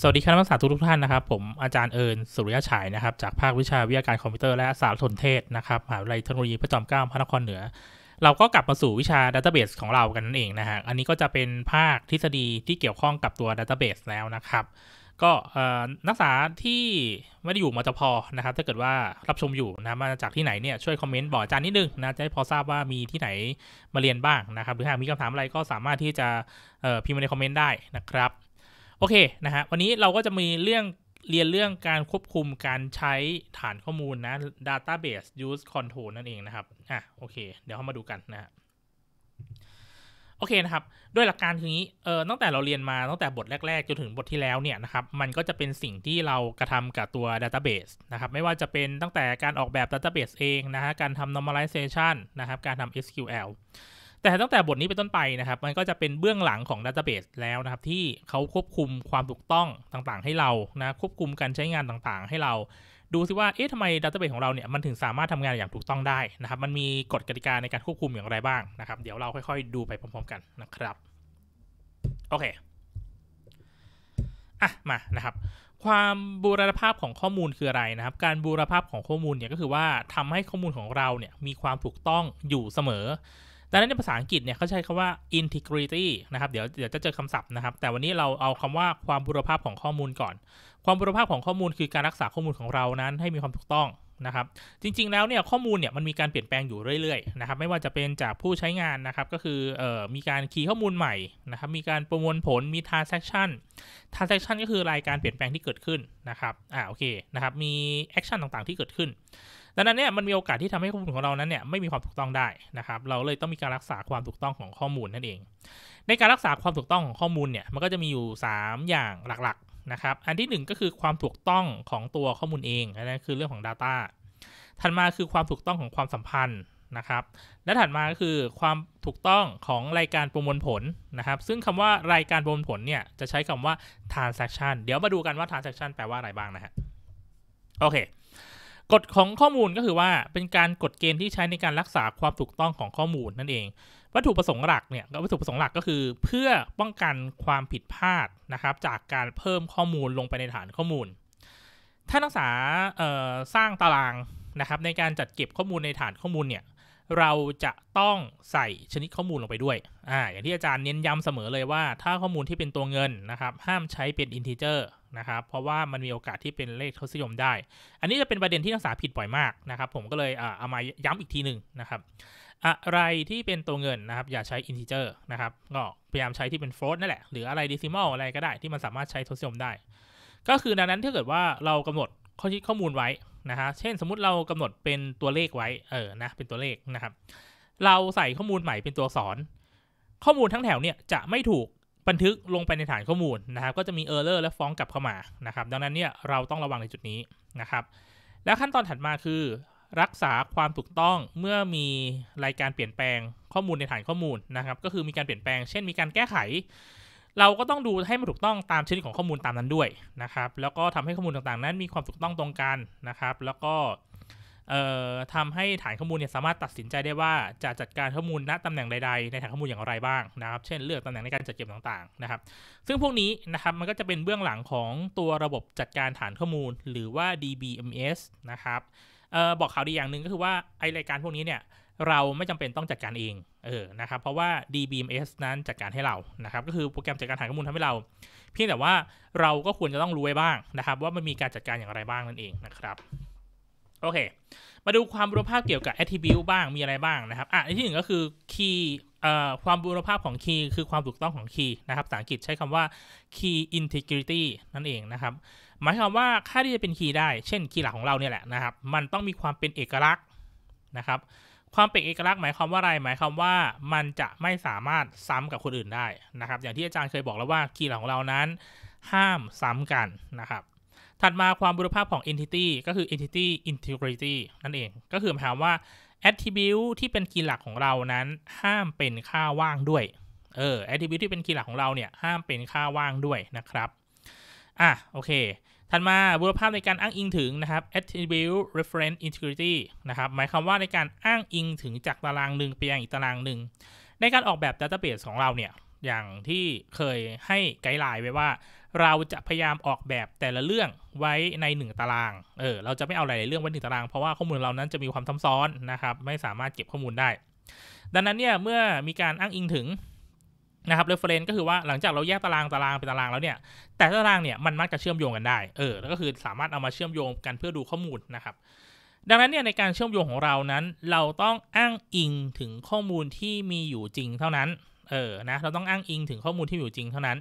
สวัสดีครับนักศึกษาทุกท่านนะครับ ผมอาจารย์เอิญสุริยะฉายนะครับ จากภาควิชาวิทยาการคอมพิวเตอร์และสารสนเทศนะครับมหาวิทยาลัยเทคโนโลยีพระจอมเกล้าพระนครเหนือ เราก็กลับมาสู่วิชาดเตอร์เบสของเรากันนั่นเองนะฮะอันนี้ก็จะเป็นภาคทฤษฎีที่เกี่ยวข้องกับตัวดเตอร์เบสแล้วนะครับ ก็นักศึกษาที่ไม่ได้อยู่มจพอนะครับ ถ้าเกิดว่ารับชมอยู่นะมาจากที่ไหนเนี่ยช่วยคอมเมนต์บอกอาจารย์นิดนึงนะจะได้พอทราบว่ามีที่ไหนมาเรียนบ้างนะครับหรือหากมีคำถามอะไรก็สามารถที่จะพิมพ์ในคอมเมนต์ได้นะครับโอเคนะฮะวันนี้เราก็จะมีเรื่องเรียนเรื่องการควบคุมการใช้ฐานข้อมูลนะ database use control นั่นเองนะครับอ่ะโอเคเดี๋ยวเ้ามาดูกันนะฮะโอเคนะครับ ด้วยหลักการคือนี้เอ่อตั้งแต่เราเรียนมาตั้งแต่บทแรก ๆจนถึงบทที่แล้วเนี่ยนะครับมันก็จะเป็นสิ่งที่เรากระทำกับตัว Database นะครับไม่ว่าจะเป็นตั้งแต่การออกแบบ Database เองนะฮะการทำ normalization นะครับการทำ SQL แต่ตั้งแต่บทนี้เป็นต้นไปนะครับ มันก็จะเป็นเบื้องหลังของดัตเตอร์เบสแล้วนะครับ ที่เขาควบคุมความถูกต้องต่างๆ ให้เรานะควบคุมการใช้งานต่างๆ ให้เรา ดูซิว่า เอ๊ะทำไมดัตเตอร์เบสของเราเนี่ย มันถึงสามารถทำงานอย่างถูกต้องได้นะครับ มันมีกฎกติกาในการควบคุมอย่างไรบ้างนะครับ เดี๋ยวเราค่อย ๆดูไปพร้อมๆ กันนะครับ โอเค อ่ะ มานะครับ ความบูรณภาพของข้อมูลคืออะไรนะครับ การบูรณภาพของข้อมูลเนี่ยก็คือว่าทำให้ข้อมูลของเราเนี่ย มีความถูกต้องอยู่เสมอดังนั้นในภาษาอังกฤษเนี่ยเขาใช้คำว่า integrity นะครับเดี๋ยวเดี๋ยวจะเจอคำศัพท์นะครับแต่วันนี้เราเอาคำว่าความบูรภาพของข้อมูลก่อน ความบูรภาพของข้อมูลคือการรักษาข้อมูลของเรานั้นให้มีความถูกต้องนะครับ จริง ๆแล้วเนี่ยข้อมูลเนี่ยมันมีการเปลี่ยนแปลงอยู่เรื่อยๆนะครับไม่ว่าจะเป็นจากผู้ใช้งานนะครับก็คือออมีการคีย์ข้อมูลใหม่นะครับมีการประมวลผลมี transaction transaction ก็คือรายการเปลี่ยนแปลงที่เกิดขึ้นนะครับอ่าโอเคนะครับมี action ต่างๆที่เกิดขึ้นดังนั้นเนี่ยมันมีโอกาสที่ทำให้ข้อมูลของเรานั้นเนี่ยไม่มีความถูกต้องได้นะครับ เราเลยต้องมีการรักษาความถูกต้องของข้อมูลนั่นเอง ในการรักษาความถูกต้องของข้อมูลเนี่ยมันก็จะมีอยู่3อย่างหลัก ๆนะครับ อันที่ 1 ก็คือความถูกต้องของตัวข้อมูลเองนั่นคือเรื่องของ Data ถัดมาคือความถูกต้องของความสัมพันธ์นะครับ และถัดมาก็คือความถูกต้องของรายการประมวลผลนะครับ ซึ่งคำว่ารายการประมวลผลเนี่ยจะใช้คำว่า transaction เดี๋ยวมาดูกันว่า transaction แปลว่าอะไรบ้างนะฮะโอเคกฎของข้อมูลก็คือว่าเป็นการกฎเกณฑ์ที่ใช้ในการรักษาความถูกต้องของข้อมูลนั่นเอง วัตถุประสงค์หลักเนี่ยวัตถุประสงค์หลักก็คือเพื่อป้องกันความผิดพลาดนะครับจากการเพิ่มข้อมูลลงไปในฐานข้อมูล ถ้านักศึกษาสร้างตารางนะครับในการจัดเก็บข้อมูลในฐานข้อมูลเนี่ยเราจะต้องใส่ชนิดข้อมูลลงไปด้วยอ่าอย่างที่อาจารย์เน้นย้ำเสมอเลยว่า ถ้าข้อมูลที่เป็นตัวเงินนะครับห้ามใช้เป็นอินทิเจอร์นะครับ เพราะว่ามันมีโอกาสที่เป็นเลขทศนิยมได้ อันนี้จะเป็นประเด็นที่นักศึกษาผิดบ่อยมากนะครับ ผมก็เลยเอามาย้ำอีกทีหนึ่งนะครับ อะไรที่เป็นตัวเงินนะครับ อย่าใช้อินทิเจอร์นะครับ ก็พยายามใช้ที่เป็นโฟลต์นั่นแหละ หรืออะไรดิซิมอลอะไรก็ได้ที่มันสามารถใช้ทศนิยมได้ ก็คือดังนั้นถ้าเกิดว่าเรากำหนดข้อคิดข้อมูลไว้นะฮะ เช่นสมมุติเรากำหนดเป็นตัวเลขไว้เออนะเป็นตัวเลขนะครับ เราใส่ข้อมูลใหม่เป็นตัวอักษรข้อมูลทั้งแถวเนี่ยจะไม่ถูกบันทึกลงไปในฐานข้อมูลนะครับก็จะมีเออร์เลอร์และฟ้องกลับเข้ามานะครับดังนั้นเนี่ยเราต้องระวังในจุดนี้นะครับ แล้วขั้นตอนถัดมาคือ รักษาความถูกต้องเมื่อมีรายการเปลี่ยนแปลงข้อมูลในฐานข้อมูลนะครับ ก็คือมีการเปลี่ยนแปลง เช่นมีการแก้ไข เราก็ต้องดูให้มันถูกต้องตามชนิดของข้อมูลตามนั้นด้วยนะครับ แล้วก็ทำให้ข้อมูลต่างๆ นั้นมีความถูกต้องตรงกันนะครับ แล้วก็ทำให้ฐานข้อมูลเนี่ยสามารถตัดสินใจได้ว่าจะจัดการข้อมูลณตำแหน่งใดๆ ในฐานข้อมูลอย่างไรบ้างนะครับ เช่น เลือกตำแหน่งในการจัดเก็บต่างๆนะครับ ซึ่งพวกนี้นะครับมันก็จะเป็นเบื้องหลังของตัวระบบจัดการฐานข้อมูลหรือว่า DBMS นะครับบอกข่าวดีอย่างหนึ่งก็คือว่าไอรายการพวกนี้เนี่ยเราไม่จำเป็นต้องจัดการเองเออนะครับ เพราะว่า DBMS นั้นจัดการให้เรา นะครับ ก็คือโปรแกรมจัดการฐานข้อมูลทำให้เรา เพียงแต่ว่าเราก็ควรจะต้องรู้ไว้บ้างนะครับ ว่ามันมีการจัดการอย่างไรบ้างนั่นเองนะครับโอเคมาดูความบูรณภาพเกี่ยวกับ attribute บ้าง มีอะไรบ้างนะครับอ่ะที่หนึ่งก็คือ key ความบูรณภาพของ key คือความถูกต้องของ key นะครับ ภาษาอังกฤษใช้คำว่า key integrity นั่นเองนะครับ หมายความว่าค่าที่จะเป็น key ได้ เช่น key หลักของเราเนี่ยแหละนะครับ มันต้องมีความเป็นเอกลักษณ์นะครับ ความเป็นเอกลักษณ์ หมายความว่าอะไร หมายความว่ามันจะไม่สามารถซ้ำกับคนอื่นได้นะครับ อย่างที่อาจารย์เคยบอกแล้วว่า key หลักของเรานั้น ห้ามซ้ำกันนะครับถัดมาความบุรภาพของ entity ก็คือ entity integrity นั่นเองก็คือหมายความว่า attribute ที่เป็นคีย์หลักของเรานั้นห้ามเป็นค่าว่างด้วยเออ attribute ที่เป็นคีย์หลักของเราเนี่ยห้ามเป็นค่าว่างด้วยนะครับอ่ะโอเค ถัดมาบุรภาพในการอ้างอิงถึงนะครับ attribute reference integrity นะครับหมายความว่าในการอ้างอิงถึงจากตารางหนึ่งไปยังอีกตารางหนึ่งในการออกแบบ database ของเราเนี่ยอย่างที่เคยให้ไกด์ไลน์ไว้ว่าเราจะพยายามออกแบบแต่ละเรื่องไว้ใน 1 ตาราง เออ เราจะไม่เอาหลายเรื่องไว้หนึ่งตาราง เพราะว่าข้อมูลเรานั้นจะมีความซับซ้อนนะครับ ไม่สามารถเก็บข้อมูลได้ ดังนั้นเนี่ย เมื่อมีการอ้างอิงถึงนะครับ reference ก็คือว่าหลังจากเราแยกตารางตารางเป็นตารางแล้วเนี่ยแต่ตารางเนี่ยมันมักจะเชื่อมโยงกันได้เออแล้วก็คือสามารถเอามาเชื่อมโยงกันเพื่อดูข้อมูลนะครับ ดังนั้นเนี่ยในการเชื่อมโยงของเรานั้น เราต้องอ้างอิงถึงข้อมูลที่มีอยู่จริงเท่านั้นเออนะเราต้องอ้างอิงถึงข้อมูลที่อยู่จริงเท่านั้น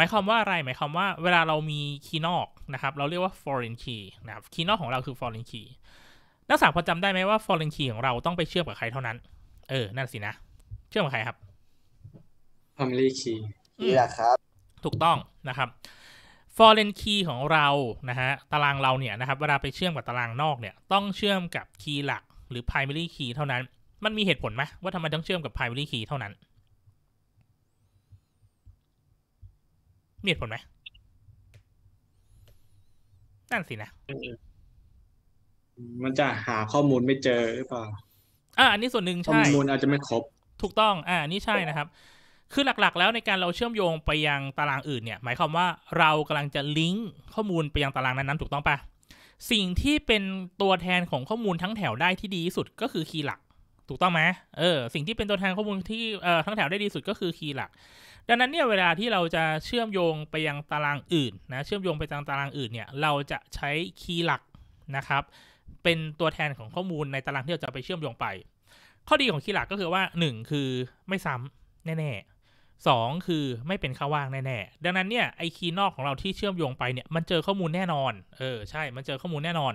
หมายความว่าอะไรหมายความว่าเวลาเรามีคีย์นอกนะครับเราเรียกว่า foreign key นะครับคีย์นอกของเราคือ foreign key นักศึกษาพอจำได้ไหมว่า foreign key ของเราต้องไปเชื่อมกับใครเท่านั้นเออนั่นสินะ เชื่อมกับใครครับ family key นี่แหละครับถูกต้องนะครับ foreign key ของเรานะฮะตารางเราเนี่ยนะครับเวลาไปเชื่อมกับตารางนอกเนี่ย ต้องเชื่อมกับคีย์หลักหรือ primary key เท่านั้น มันมีเหตุผลไหมว่าทำไมต้องเชื่อมกับ primary key เท่านั้นมีผลไหมนั่นสินะ มันจะหาข้อมูลไม่เจอหรือเปล่าอ่า อันนี้ส่วนหนึ่งใช่ ข้อมูลอาจจะไม่ครบ ถูกต้อง อ่า นี่ใช่นะครับ คือหลักๆ แล้วในการเราเชื่อมโยงไปยังตารางอื่นเนี่ย หมายความว่าเรากำลังจะลิงก์ข้อมูลไปยังตารางนั้นๆถูกต้องปะสิ่งที่เป็นตัวแทนของข้อมูลทั้งแถวได้ที่ดีที่สุดก็คือคีย์หลัก ถูกต้องไหมเออ สิ่งที่เป็นตัวแทนข้อมูลที่เอ่อทั้งแถวได้ดีสุดก็คือคีย์หลักดังนั้นเนี่ยเวลาที่เราจะเชื่อมโยงไปยังตารางอื่นนะเชื่อมโยงไปยังตารางอื่นเนี่ยเราจะใช้คีย์หลักนะครับ เป็นตัวแทนของข้อมูลในตารางที่เราจะไปเชื่อมโยงไป ข้อดีของคีย์หลักก็คือว่า 1 คือไม่ซ้ำแน่ๆ2 คือไม่เป็นข่าว่างแน่ๆดังนั้นเนี่ยไอคีย์นอกของเราที่เชื่อมโยงไปเนี่ยมันเจอข้อมูลแน่นอนเออใช่มันเจอข้อมูลแน่นอน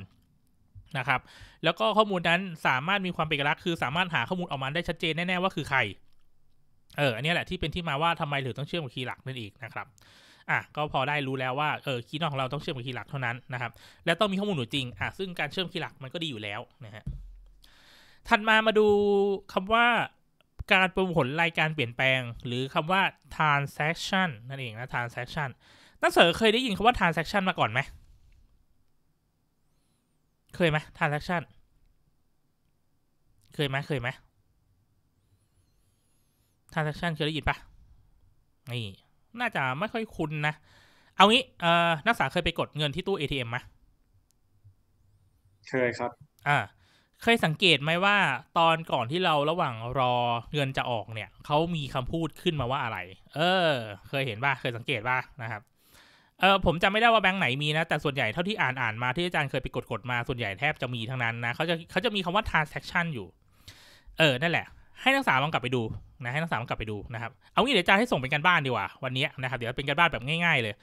นะครับ แล้วก็ข้อมูลนั้นสามารถมีความเป็นเอกลักษณ์คือสามารถหาข้อมูลออกมาได้ชัดเจนแน่ๆว่าคือใครเออ อันนี้แหละที่เป็นที่มาว่าทำไมถึงต้องเชื่อมกับคีย์หลักนั่นเองนะครับ อ่ะ ก็พอได้รู้แล้วว่า เออ คีย์นอกของเราต้องเชื่อมกับคีย์หลักเท่านั้นนะครับ และต้องมีข้อมูลหนูจริง อ่ะ ซึ่งการเชื่อมคีย์หลักมันก็ดีอยู่แล้วนะฮะ ถัดมามาดูคำว่าการประมวลผลรายการเปลี่ยนแปลง หรือคำว่า transaction นั่นเองนะ transaction นักเสิริเคยได้ยินคำว่า transaction มาก่อนไหม เคยไหม transaction เคยไหมเคยไหม transaction เคยได้ยินปะนี่ น่าจะไม่ค่อยคุ้นนะ เอางี้ เอ่อ นักศึกษาเคยไปกดเงินที่ตู้ ATM ไหมเคยครับ อ่า เคยสังเกตไหมว่า ตอนก่อนที่เราระหว่างรอเงินจะออกเนี่ย เขามีคำพูดขึ้นมาว่าอะไร เออ เคยเห็นป่ะ เคยสังเกตป่ะ นะครับ เออผมจำไม่ได้ว่าแบงค์ไหนมีนะ แต่ส่วนใหญ่เท่าที่อ่านอ่านมา ที่อาจารย์เคยไปกดกดมา ส่วนใหญ่แทบจะมีทั้งนั้นนะเขาจะเขาจะมีคำว่า transaction อยู่ เออ นั่นแหละให้นักศึกษาลองกลับไปดูนะให้นักศึกษาลองกลับไปดูนะครับเอางี้เดี๋ยวจะให้ส่งเป็นการบ้านดีกว่าวันนี้นะครับเดี๋ยวเป็นการบ้านแบบง่าย ๆ เลย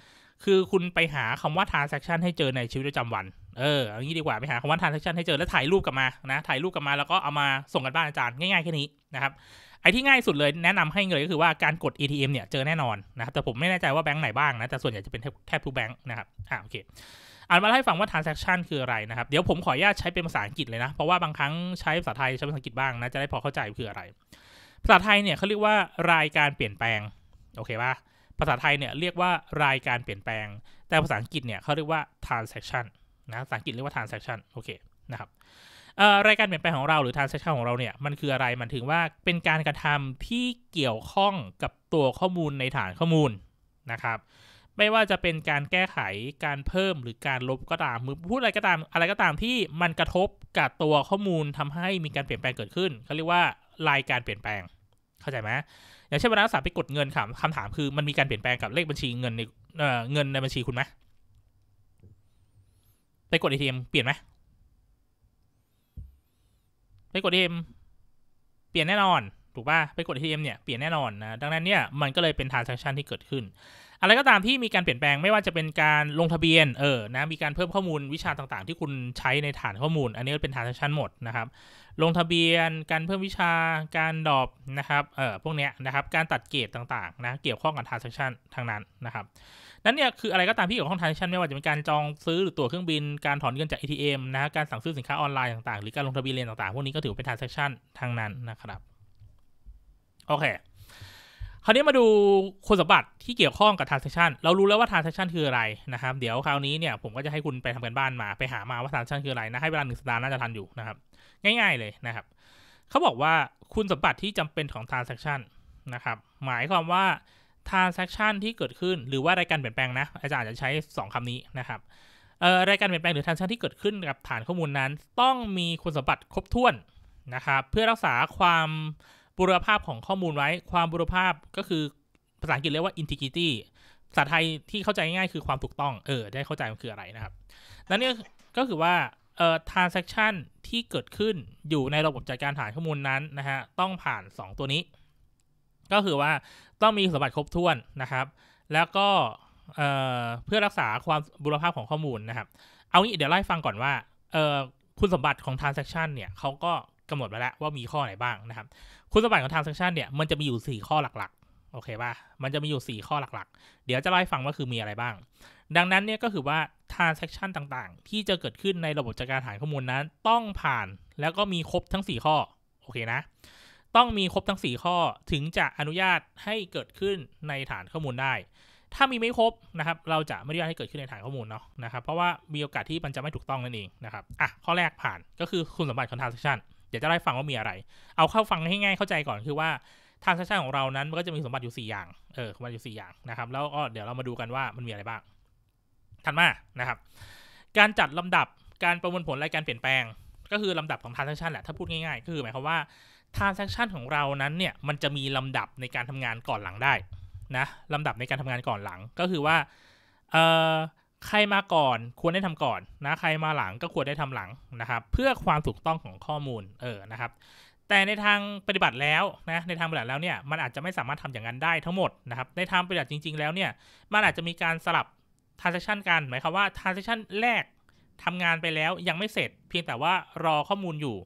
คือคุณไปหาคำว่า transaction ให้เจอในชีวิตประจำวัน เออเอางี้ดีกว่าไปหาคำว่า transaction ให้เจอแล้วถ่ายรูปกลับมานะถ่ายรูปกลับมาแล้วก็เอามาส่งกันบ้านอาจารย์ง่ายๆแค่นี้นะครับไอ้ที่ง่ายสุดเลยแนะนำให้เลยก็คือว่าการกด ATM เนี่ยเจอแน่นอนนะครับแต่ผมไม่แน่ใจว่าแบงค์ไหนบ้างนะแต่ส่วนใหญ่จะเป็นแทบทุกแบงค์นะครับอ่าโอเคอ่านมาให้ฟังว่า transaction คืออะไรนะครับ เดี๋ยวผมขออนุญาตใช้เป็นภาษาอังกฤษเลยนะ เพราะว่าบางครั้งใช้ภาษาไทยใช้ภาษาอังกฤษบ้างนะจะได้พอเข้าใจคืออะไร ภาษาไทยเนี่ยเขาเรียกว่ารายการเปลี่ยนแปลง โอเคปะภาษาไทยเนี่ยเรียกว่ารายการเปลี่ยนแปลง แต่ภาษาอังกฤษเนี่ยเขาเรียกว่า transaction นะ ภาษาอังกฤษเรียกว่า transaction โอเค นะครับรายการเปลี่ยนแปลงของเราหรือ transaction ของเราเนี่ยมันคืออะไร มันถึงว่าเป็นการกระทำที่เกี่ยวข้องกับตัวข้อมูลในฐานข้อมูลนะครับไม่ว่าจะเป็นการแก้ไข การเพิ่มหรือการลบก็ตามพูดอะไรก็ตาม อะไรก็ตามที่มันกระทบกับตัวข้อมูลทำให้มีการเปลี่ยนแปลงเกิดขึ้นเขาเรียกว่ารายการเปลี่ยนแปลง เข้าใจไหมอย่างเช่นเวลาสาไปกดเงินคำคำถามคือมันมีการเปลี่ยนแปลงกับเลขบัญชีเงินในเงินในบัญชีคุณไหมไปกดอทีเปลี่ยนไหมไปกดอทีเปลี่ยนแน่นอน ถูกป่ะไปกดอทมเนี่ยเปลี่ยนแน่นอนนะ ดังนั้นเนี่ยมันก็เลยเป็น transaction ที่เกิดขึ้นอะไรก็ตามที่มีการเปลี่ยนแปลงไม่ว่าจะเป็นการลงทะเบียนเออนะมีการเพิ่มข้อมูลวิชาต่างๆที่คุณใช้ในฐานข้อมูล อันนี้เป็นฐานชั้นหมดนะครับ ลงทะเบียน การเพิ่มวิชาการดอบนะครับเออพวกเนี้ยนะครับ การตัดเกรดต่างๆนะ เกี่ยวข้องกับฐานชั้นทางนั้นนะครับนั้นเนี่ยคืออะไรก็ตามที่เกี่ยวข้องฐางชั้นไม่ว่าจะเป็นการจองซื้อหรือตั๋วเครื่องบิน การถอนเงินจาก ATM นะการสั่งซื้อสินค้าออนไลน์ต่างๆ หรือการลงทะเบียนเรียนต่างๆพวกนี้ก็ถือเป็น transaction ทางนั้นนะครับโอเคคราวนี้มาดูคุณสมบัติที่เกี่ยวข้องกับ transaction เรารู้แล้วว่า transaction คืออะไรนะครับ เดี๋ยวคราวนี้เนี่ยผมก็จะให้คุณไปทำกันบ้านมา ไปหามาว่า transaction คืออะไรนะให้เวลาหนึ่งสัปดาห์น่าจะทันอยู่นะครับง่าย ๆเลยนะครับเขาบอกว่าคุณสมบัติที่จำเป็นของ transaction นะครับหมายความว่า transaction ที่เกิดขึ้น หรือว่ารายการเปลี่ยนแปลงนะอาจารย์จะใช้ 2 คำนี้นะครับรายการเปลี่ยนแปลงหรือ transaction ที่เกิดขึ้นกับฐานข้อมูลนั้น ต้องมีคุณสมบัติครบถ้วนนะครับ เพื่อรักษาความบุรภาพของข้อมูลไว้ ความบุรภาพก็คือ ภาษาอังกฤษเรียกว่า integrity ภาษาไทยที่เข้าใจง่ายคือความถูกต้อง เออ ได้เข้าใจมันคืออะไรนะครับแล้วเนี่ยก็คือว่าเอ่อ transaction ที่เกิดขึ้นอยู่ในระบบจัดการฐานข้อมูลนั้นนะฮะ ต้องผ่าน 2 ตัวนี้ ก็คือว่าต้องมีสมบัติครบถ้วนนะครับ แล้วก็เอ่อเพื่อรักษาความบุรภาพของข้อมูลนะครับ เอางี้เดี๋ยวไล่ฟังก่อนว่าเอ่อคุณสมบัติของ transaction เนี่ยเขาก็กำหนดไว้แล้วว่ามีข้อไหนบ้างนะครับคุณสมบัติของ transaction เนี่ยมันจะมีอยู่ 4 ข้อหลักๆโอเคป่ะมันจะมีอยู่ 4 ข้อหลักๆ เดี๋ยวจะเล่าให้ฟังว่าคือมีอะไรบ้าง ดังนั้นเนี่ยก็คือว่า transaction ต่างๆ ที่จะเกิดขึ้นในระบบจัดการฐานข้อมูลนั้น ต้องผ่านแล้วก็มีครบทั้ง 4 ข้อ โอเค นะ ต้องมีครบทั้ง 4 ข้อถึงจะอนุญาตให้เกิดขึ้นในฐานข้อมูลได้ ถ้ามีไม่ครบนะครับเราจะไม่อนุญาตให้เกิดขึ้นในฐานข้อมูลเนาะนะครับเพราะว่ามีโอกาสที่มันจะไม่ถูกต้องนั่นเองนะครับอ่ะข้อแรกผ่านก็คือคุณสมบัติของ transaction เดี๋ยวจะได้ฟังว่ามีอะไร เอาเข้าฟังให้ง่าย เข้าใจก่อนคือว่าทางชาติของเรานั้นมันก็จะมีสมบัติอยู่ 4 อย่าง เออสมบัติอยู่ 4 อย่างนะครับ แล้วก็เดี๋ยวเรามาดูกันว่ามันมีอะไรบ้างทันมานะครับ การจัดลำดับ การประมวลผลและการเปลี่ยนแปลง ก็คือลำดับของทางชันแหละ ถ้าพูดง่ายๆก็คือ หมายความว่าทางชันของเรานั้นเนี่ยมันจะมีลำดับในการทำงานก่อนหลังได้ นะลำดับในการทำงานก่อนหลัง ก็คือว่าเออใครมาก่อนควรได้ทำก่อนนะใครมาหลังก็ควรได้ทำหลังนะครับเพื่อความถูกต้องของข้อมูลเออนะครับ แต่ในทางปฏิบัติแล้วนะในทางปฏิบัติแล้วเนี่ยมันอาจจะไม่สามารถทำอย่างนั้นได้ทั้งหมดนะครับในทางปฏิบัติจริง ๆแล้วเนี่ยมันอาจจะมีการสลับ transaction กันหมายความว่า transaction แรก ทำงานไปแล้วยังไม่เสร็จ เพียงแต่ว่ารอข้อมูลอยู่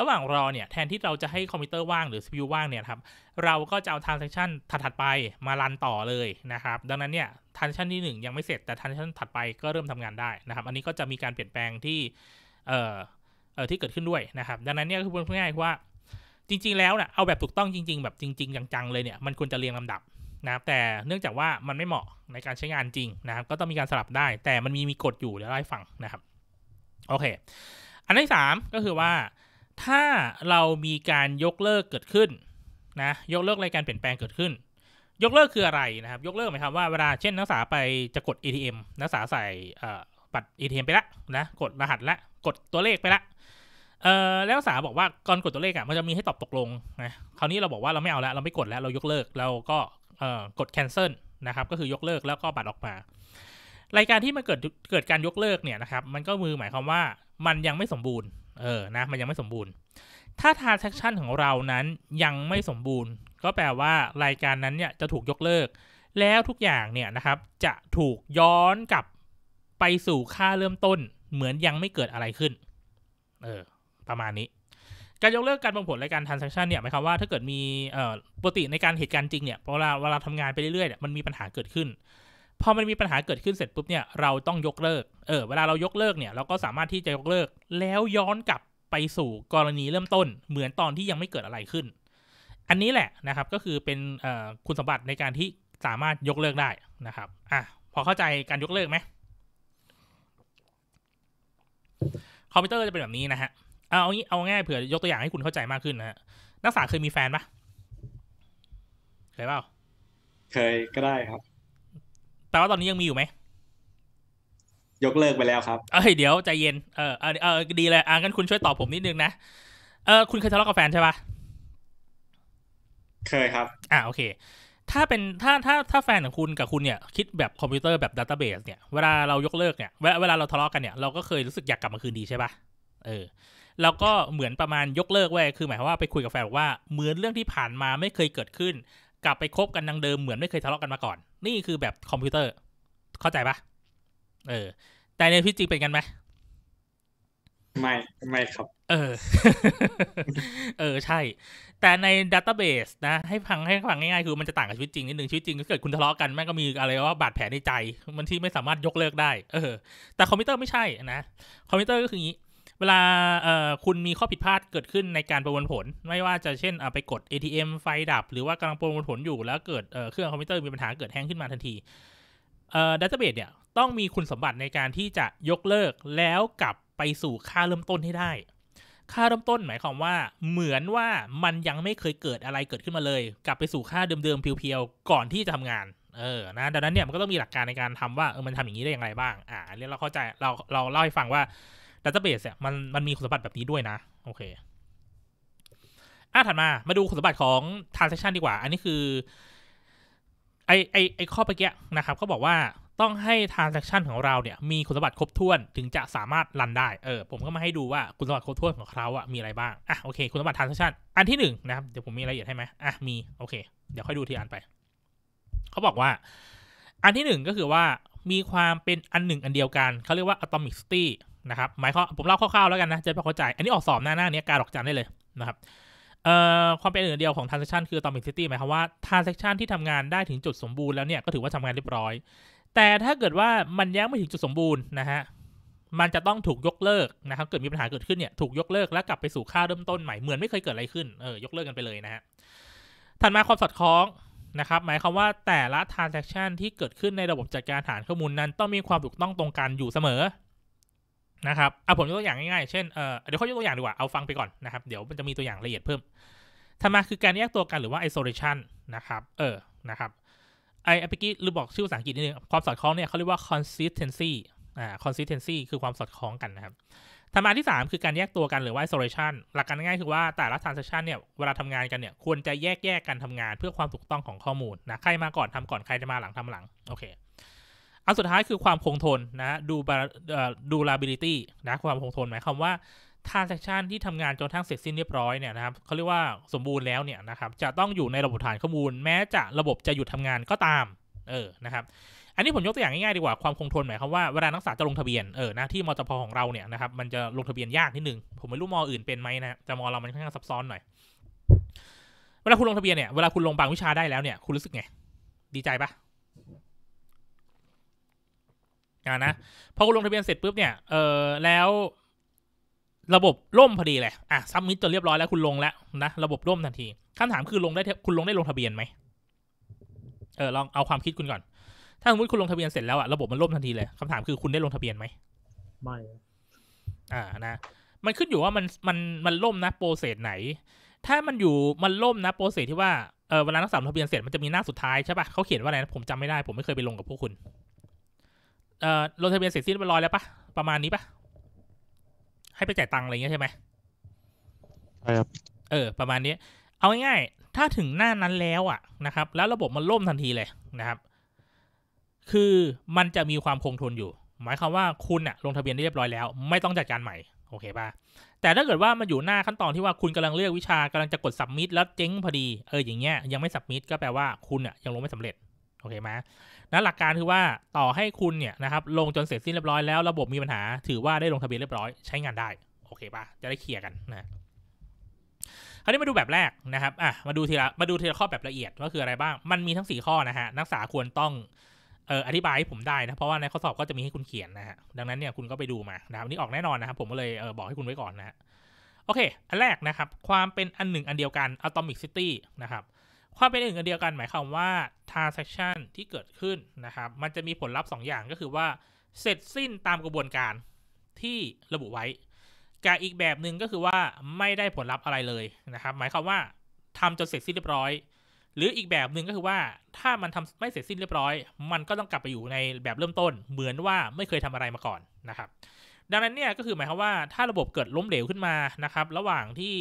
ระหว่างรอเนี่ยแทนที่เราจะให้คอมพิวเตอร์ว่างหรือ CPU ว่างเนี่ยครับเราก็จะเอา transaction ถัดๆไปมารันต่อเลยนะครับ ดังนั้นเนี่ย transaction ที่1 ยังไม่เสร็จแต่ transaction ถัดไปก็เริ่มทำงานได้นะครับ อันนี้ก็จะมีการเปลี่ยนแปลงที่เอ่อเอ่อที่เกิดขึ้นด้วยนะครับ ดังนั้นเนี่ยคือพูดง่ายๆว่าจริงๆ แล้วนะเอาแบบถูกต้องจริงๆแบบจริงๆจังๆ เลยเนี่ยมันควรจะเรียงลำดับนะครับแต่เนื่องจากว่ามันไม่เหมาะในการใช้งานจริงนะครับก็ต้องมีการสลับได้ แต่มันมีมีกฎอยู่เดี๋ยวเล่าให้ฟังนะครับโอเค อันที่3ก็คือว่าถ้าเรามีการยกเลิกเกิดขึ้นนะยกเลิกรายการเปลี่ยนแปลงเกิดขึ้น ยกเลิกคืออะไรนะครับยกเลิกหมายความว่าเวลาเช่นนักศึกษาไปจะกด ATM นักศึกษาใส่บัตร ATM ไปละนะกดรหัสละ กดตัวเลขไปละเออแล้วสาบอกว่าก่อนกดตัวเลขอ่ะมันจะมีให้ตอบตกลงนะคราวนี้เราบอกว่าเราไม่เอาแล้วเราไม่กดแล้วเรายกเลิกเราก็เออกด cancel นะครับก็คือยกเลิกแล้วก็บัตรออกมารายการที่มันเกิดเกิดการยกเลิกเนี่ยนะครับมันก็มือหมายความว่ามันยังไม่สมบูรณ์เออ นะ มันยังไม่สมบูรณ์ ถ้า transaction ของเรานั้นยังไม่สมบูรณ์ ก็แปลว่ารายการนั้นเนี่ยจะถูกยกเลิก แล้วทุกอย่างเนี่ยนะครับจะถูกย้อนกลับไปสู่ค่าเริ่มต้น เหมือนยังไม่เกิดอะไรขึ้น เออ ประมาณนี้ การยกเลิกการประมวลผลรายการ transaction เนี่ยหมายความว่าถ้าเกิดมีปกติในการเหตุการณ์จริงเนี่ยเวลาเวลาทำงานไปเรื่อยๆเนี่ย มันมีปัญหาเกิดขึ้นพอมันมีปัญหาเกิดขึ้นเสร็จปุ๊บเนี่ยเราต้องยกเลิก เออเวลาเรายกเลิกเนี่ย เราก็สามารถที่จะยกเลิกแล้วย้อนกลับไปสู่กรณีเริ่มต้น เหมือนตอนที่ยังไม่เกิดอะไรขึ้น อันนี้แหละนะครับ ก็คือเป็นคุณสมบัติในการที่สามารถยกเลิกได้นะครับ อ่ะพอเข้าใจการยกเลิกไหมคอมพิวเตอร์จะเป็นแบบนี้นะฮะเอาเอางี้เอาง่ายเผื่อยกตัวอย่างให้คุณเข้าใจมากขึ้นนะฮะนักศึกษาเคยมีแฟนปะเคยเปล่า เคยก็ได้ครับลว่าตอนนี้ยังมีอยู่ไหม ยกเลิกไปแล้วครับ เอ้ยเดี๋ยวใจเย็น เออเออเออดีเลย อ่ะงั้นคุณช่วยตอบผมนิดนึงนะ เออคุณเคยทะเลาะกับแฟนใช่ปะเคยครับ อ่าโอเค ถ้าเป็น ถ้า ถ้า ถ้าแฟนของ คุณกับคุณเนี่ย คิดแบบคอมพิวเตอร์แบบดัตต้าเบสเนี่ย เวลาเรายกเลิกเนี่ยเวลาเราทะเลาะกันเนี่ย เราก็เคยรู้สึกอยากกลับมาคืนดีใช่ปะเออแล้วก็เหมือนประมาณยกเลิกไว้คือหมายความว่าไปคุยกับแฟนบอกว่า เหมือนเรื่องที่ผ่านมาไม่เคยเกิดขึ้นกลับไปคบกันดังเดิมเหมือนไม่เคยทะเลาะกันมาก่อน นี่คือแบบคอมพิวเตอร์ เข้าใจปะเออ แต่ในพิจิตเป็นกันไหมไม่ไม่ครับ เออ เออใช่ แต่ในดัตเตอร์เบสนะ ให้ฟังให้ฟังง่ายๆคือมันจะต่างกับชีวิตจริงนิดนึงชีวิตจริงก็เกิดคุณทะเลาะกันแม่ก็มีอะไรว่า บาดแผลในใจมันที่ไม่สามารถยกเลิกได้ เออ แต่คอมพิวเตอร์ไม่ใช่นะคอมพิวเตอร์ก็คืออย่างนี้เวลาเอ่อคุณมีข้อผิดพลาดเกิดขึ้นในการประมวลผล ไม่ว่าจะเช่นไปกด ATM ไฟดับ หรือว่ากำลังประมวลผลอยู่ แล้วเกิดเครื่องคอมพิวเตอร์มีปัญหาเกิดแฮงขึ้นมาทันทีเอ่อดัตเตอร์เบสเนี่ยต้องมีคุณสมบัติในการที่จะยกเลิกแล้วกลับไปสู่ค่าเริ่มต้นให้ได้ ค่าเริ่มต้นหมายความว่าเหมือนว่ามันยังไม่เคยเกิดอะไรเกิดขึ้นมาเลยกลับไปสู่ค่าเดิมๆเพียวๆก่อนที่จะทำงานเออนะดังนั้นเนี่ยมันก็ต้องมีหลักการในการทำว่าเออมันทำอย่างนี้ได้อย่างไรบ้างอ่าเรียนเราเข้าใจเราเราเล่าให้ฟังว่าดัตเตอร์เบสเนี่ยมัน มันมีคุณสมบัติแบบนี้ด้วยนะ โอเค อ่ะ ถัดมา มาดูคุณสมบัติของ transaction ดีกว่า อันนี้คือ ไอไอไอข้อเมื่อกี้ นะครับเขาบอกว่า ต้องให้ transaction ของเราเนี่ย มีคุณสมบัติครบถ้วน ถึงจะสามารถรันได้ เออ ผมก็มาให้ดูว่า คุณสมบัติครบถ้วนของเขาอะมีอะไรบ้าง อ่ะ โอเค คุณสมบัติ transaction อันที่หนึ่งนะครับ เดี๋ยวผมมีรายละเอียดให้ไหมอ่ะ มี โอเค เดี๋ยวค่อยดูทีอันไป เขาบอกว่า อันที่หนึ่งก็คือว่า มีความเป็นอันหนึ่ง อันเดียวกันเขาเรียกว่า a t o m i city นะครับหมายความผมเล่าคร่าว ๆ แล้วกันนะจะพอเข้าใจอันนี้ออกสอบหน้าหน้านี้การออกจันได้เลยนะครับเอ่อความเป็นอื่นเดียวของ transaction คือ atomic city หมายความว่า transaction ที่ทำงานได้ถึงจุดสมบูรณ์แล้วเนี่ยก็ถือว่าทำงานเรียบร้อย แต่ถ้าเกิดว่ามันยังไม่ถึงจุดสมบูรณ์นะฮะมันจะต้องถูกยกเลิกนะครับเกิดมีปัญหาเกิดขึ้นเนี่ยถูกยกเลิกแล้วกลับไปสู่ค่าเริ่มต้นใหม่เหมือนไม่เคยเกิดอะไรขึ้นเออยกเลิกกันไปเลยนะฮะถัดมาความสอดคล้องนะครับ หมายความว่าแต่ละ transaction ที่เกิดขึ้นในระบบจัดการฐานข้อมูลนั้น ต้องมีความถูกต้องตรงกันอยู่เสมอนะครับเอาผมยกตัวอย่างง่ายๆ เช่น เออเดี๋ยวเขายกตัวอย่างดีกว่า เอาฟังไปก่อนนะครับ เดี๋ยวมันจะมีตัวอย่างละเอียดเพิ่มถัดมาคือการแยกตัวกันหรือว่า isolation นะครับ เออ นะครับไอเืพิกี้หรือบอกชื่อภาษาอังกฤษนิดนึง ความสอดคล้องเนี่ยเขาเรียกว่า consistency อ่า consistency คือความสอดคล้องกันนะครับถัดมาที่ 3คือการแยกตัวกันหรือว่า isolation หลักการง่ายคือว่าแต่ละ transaction เนี่ย เวลาทำงานกันเนี่ย ควรจะแยกแยกกันทำงานเพื่อความถูกต้องของข้อมูลนะ ใครมาก่อนทำก่อน ใครจะมาหลังทำหลัง โอเคอันสุดท้ายคือความคงทนนะดูดูลาบิลิตี้นะความคงทนหมายความว่าทรานเซชันที่ทำงานจนทั้งเสร็จสิ้นเรียบร้อยเนี่ยนะครับเขาเรียกว่าสมบูรณ์แล้วเนี่ยนะครับจะต้องอยู่ในระบบ ฐานข้อมูลแม้จะระบบจะหยุดทำงานก็ตามเออนะครับอันนี้ผมยกตัวอย่างง่ายๆดีกว่าความคงทนหมายความว่าเวลานักศึกษาจะลงทะเบียนเออนะที่มอจพของเราเนี่ยนะครับมันจะลงทะเบียนยากนิดนึงผมไม่รู้มออื่นเป็นไหมนะแต่มอเรามันค่อนข้างซับซ้อนหน่อยเวลาคุณลงทะเบียนเนี่ยเวลาคุณลงบางวิชาได้แล้วเนี่ยคุณรู้สึกไงดีใจปะนะพอคุณลงทะเบียนเสร็จปุ๊บเนี่ยเออแล้ว ระบบล่มพอดีเลยอ่ะซัมมิตจนเรียบร้อยแล้วคุณลงแล้ว นะระบบล่มทันทีคำถามคือลงได้คุณลงได้ลงทะเบียนไหมเออลองเอาความคิดคุณก่อน ถ้าสมมติคุณลงทะเบียนเสร็จแล้วอะระบบมันล่มทันทีเลยคำถามคือคุณได้ลงทะเบียนไหมไม่อ่านะมันขึ้นอยู่ว่ามันมันมันล่มนะ โปรเซสไหน ถ้ามันอยู่มันล่มนะโปรเซสที่ว่าเออเวลานักสามทะเบียนเสร็จมันจะมีหน้าสุดท้ายใช่ปะ่ะเขาเขียนว่าอะไรนะผมจำไม่ได้ผมไม่เคยไปลงกับพวกคุณเอ่อลงทะเบียนเสร็จสิ้นเรียบร้อยแล้วปะประมาณนี้ปะให้ไปจ่ายตังค์อะไรเงี้ยใช่ไหมใช่ครับเออประมาณนี้เอาง่ายๆ ถ้าถึงหน้านั้นแล้วอ่ะนะครับ แล้วระบบมันล่มทันทีเลยนะครับ คือมันจะมีความคงทนอยู่ หมายความว่า คุณอ่ะลงทะเบียนได้เรียบร้อยแล้วไม่ต้องจัดการใหม่ โอเคป่ะแต่ถ้าเกิดว่ามันอยู่หน้าขั้นตอนที่ว่าคุณกำลังเลือกวิชากำลังจะกดสับมิดแล้วเจ๊งพอดี เอออย่างเงี้ยยังไม่สับมิดก็แปลว่าคุณอ่ะยังลงไม่สำเร็จโอเคไหมนั้นหลักการคือว่าต่อให้คุณเนี่ยนะครับลงจนเสร็จสิ้นเรียบร้อยแล้วระบบมีปัญหา ถือว่าได้ลงทะเบียนเรียบร้อยใช้งานได้ โอเคปะจะได้เคลียร์กันนะ คราวนี้มาดูแบบแรกนะครับอ่ะมาดูทีละมาดูทีละข้อแบบละเอียด ว่าคืออะไรบ้าง มันมีทั้ง 4 ข้อนะฮะนักศึกษาควรต้องเอออธิบายให้ผมได้นะเพราะว่าในข้อสอบก็จะมีให้คุณเขียนนะฮะดังนั้นเนี่ยคุณก็ไปดูมานะครับนี่ออกแน่นอนนะครับผมก็เลยเออบอกให้คุณไว้ก่อนนะฮะโอเค อันแรกนะครับความเป็นอันหนึ่งอันเดียวกัน Atomic City นะครับความเป็นหนึ่งเดียวกัน หมายความว่า transaction ที่เกิดขึ้นนะครับ มันจะมีผลลัพธ์2อย่างก็คือว่าเสร็จสิ้นตามกระบวนการที่ระบุไว้กับอีกแบบหนึ่งก็คือว่าไม่ได้ผลลัพธ์อะไรเลยนะครับ หมายความว่าทำจนเสร็จสิ้นเรียบร้อย หรืออีกแบบหนึ่งก็คือว่าถ้ามันทำไม่เสร็จสิ้นเรียบร้อย มันก็ต้องกลับไปอยู่ในแบบเริ่มต้น เหมือนว่าไม่เคยทำอะไรมาก่อนนะครับดังนั้นเนี่ยก็คือหมายความว่าถ้าระบบเกิดล้มเหลวขึ้นมานะครับ ระหว่างที่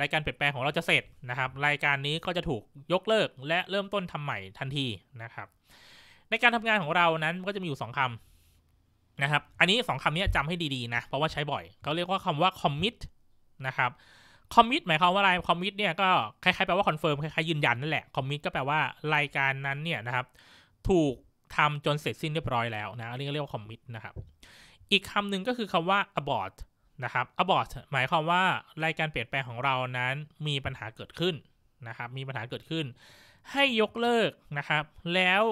รายการเปลี่ยนแปลงของเราจะเสร็จนะครับ รายการนี้ก็จะถูกยกเลิก และเริ่มต้นทำใหม่ทันทีนะครับ ในการทำงานของเรานั้นก็จะมีอยู่ 2คำนะครับอันนี้ 2คำนี้จำให้ดีๆนะเพราะว่าใช้บ่อยเขาเรียกว่าคำว่าคอมมิตนะครับคอมมิตหมายความว่าอะไรคอมมิตเนี่ยก็คล้ายๆแปลว่าคอนเฟิร์มคล้ายๆยืนยันนั่นแหละคอมมิตก็แปลว่ารายการนั้นเนี่ยนะครับ ถูกทำจนเสร็จสิ้นเรียบร้อยแล้วนะอันนี้ก็เรียกว่าคอมมิตนะครับอีกคำหนึ่งก็คือคำว่า abort นะครับ abort หมายความว่ารายการเปลี่ยนแปลงของเรานั้นมีปัญหาเกิดขึ้นนะครับ มีปัญหาเกิดขึ้น ให้ยกเลิกนะครับ แล้ว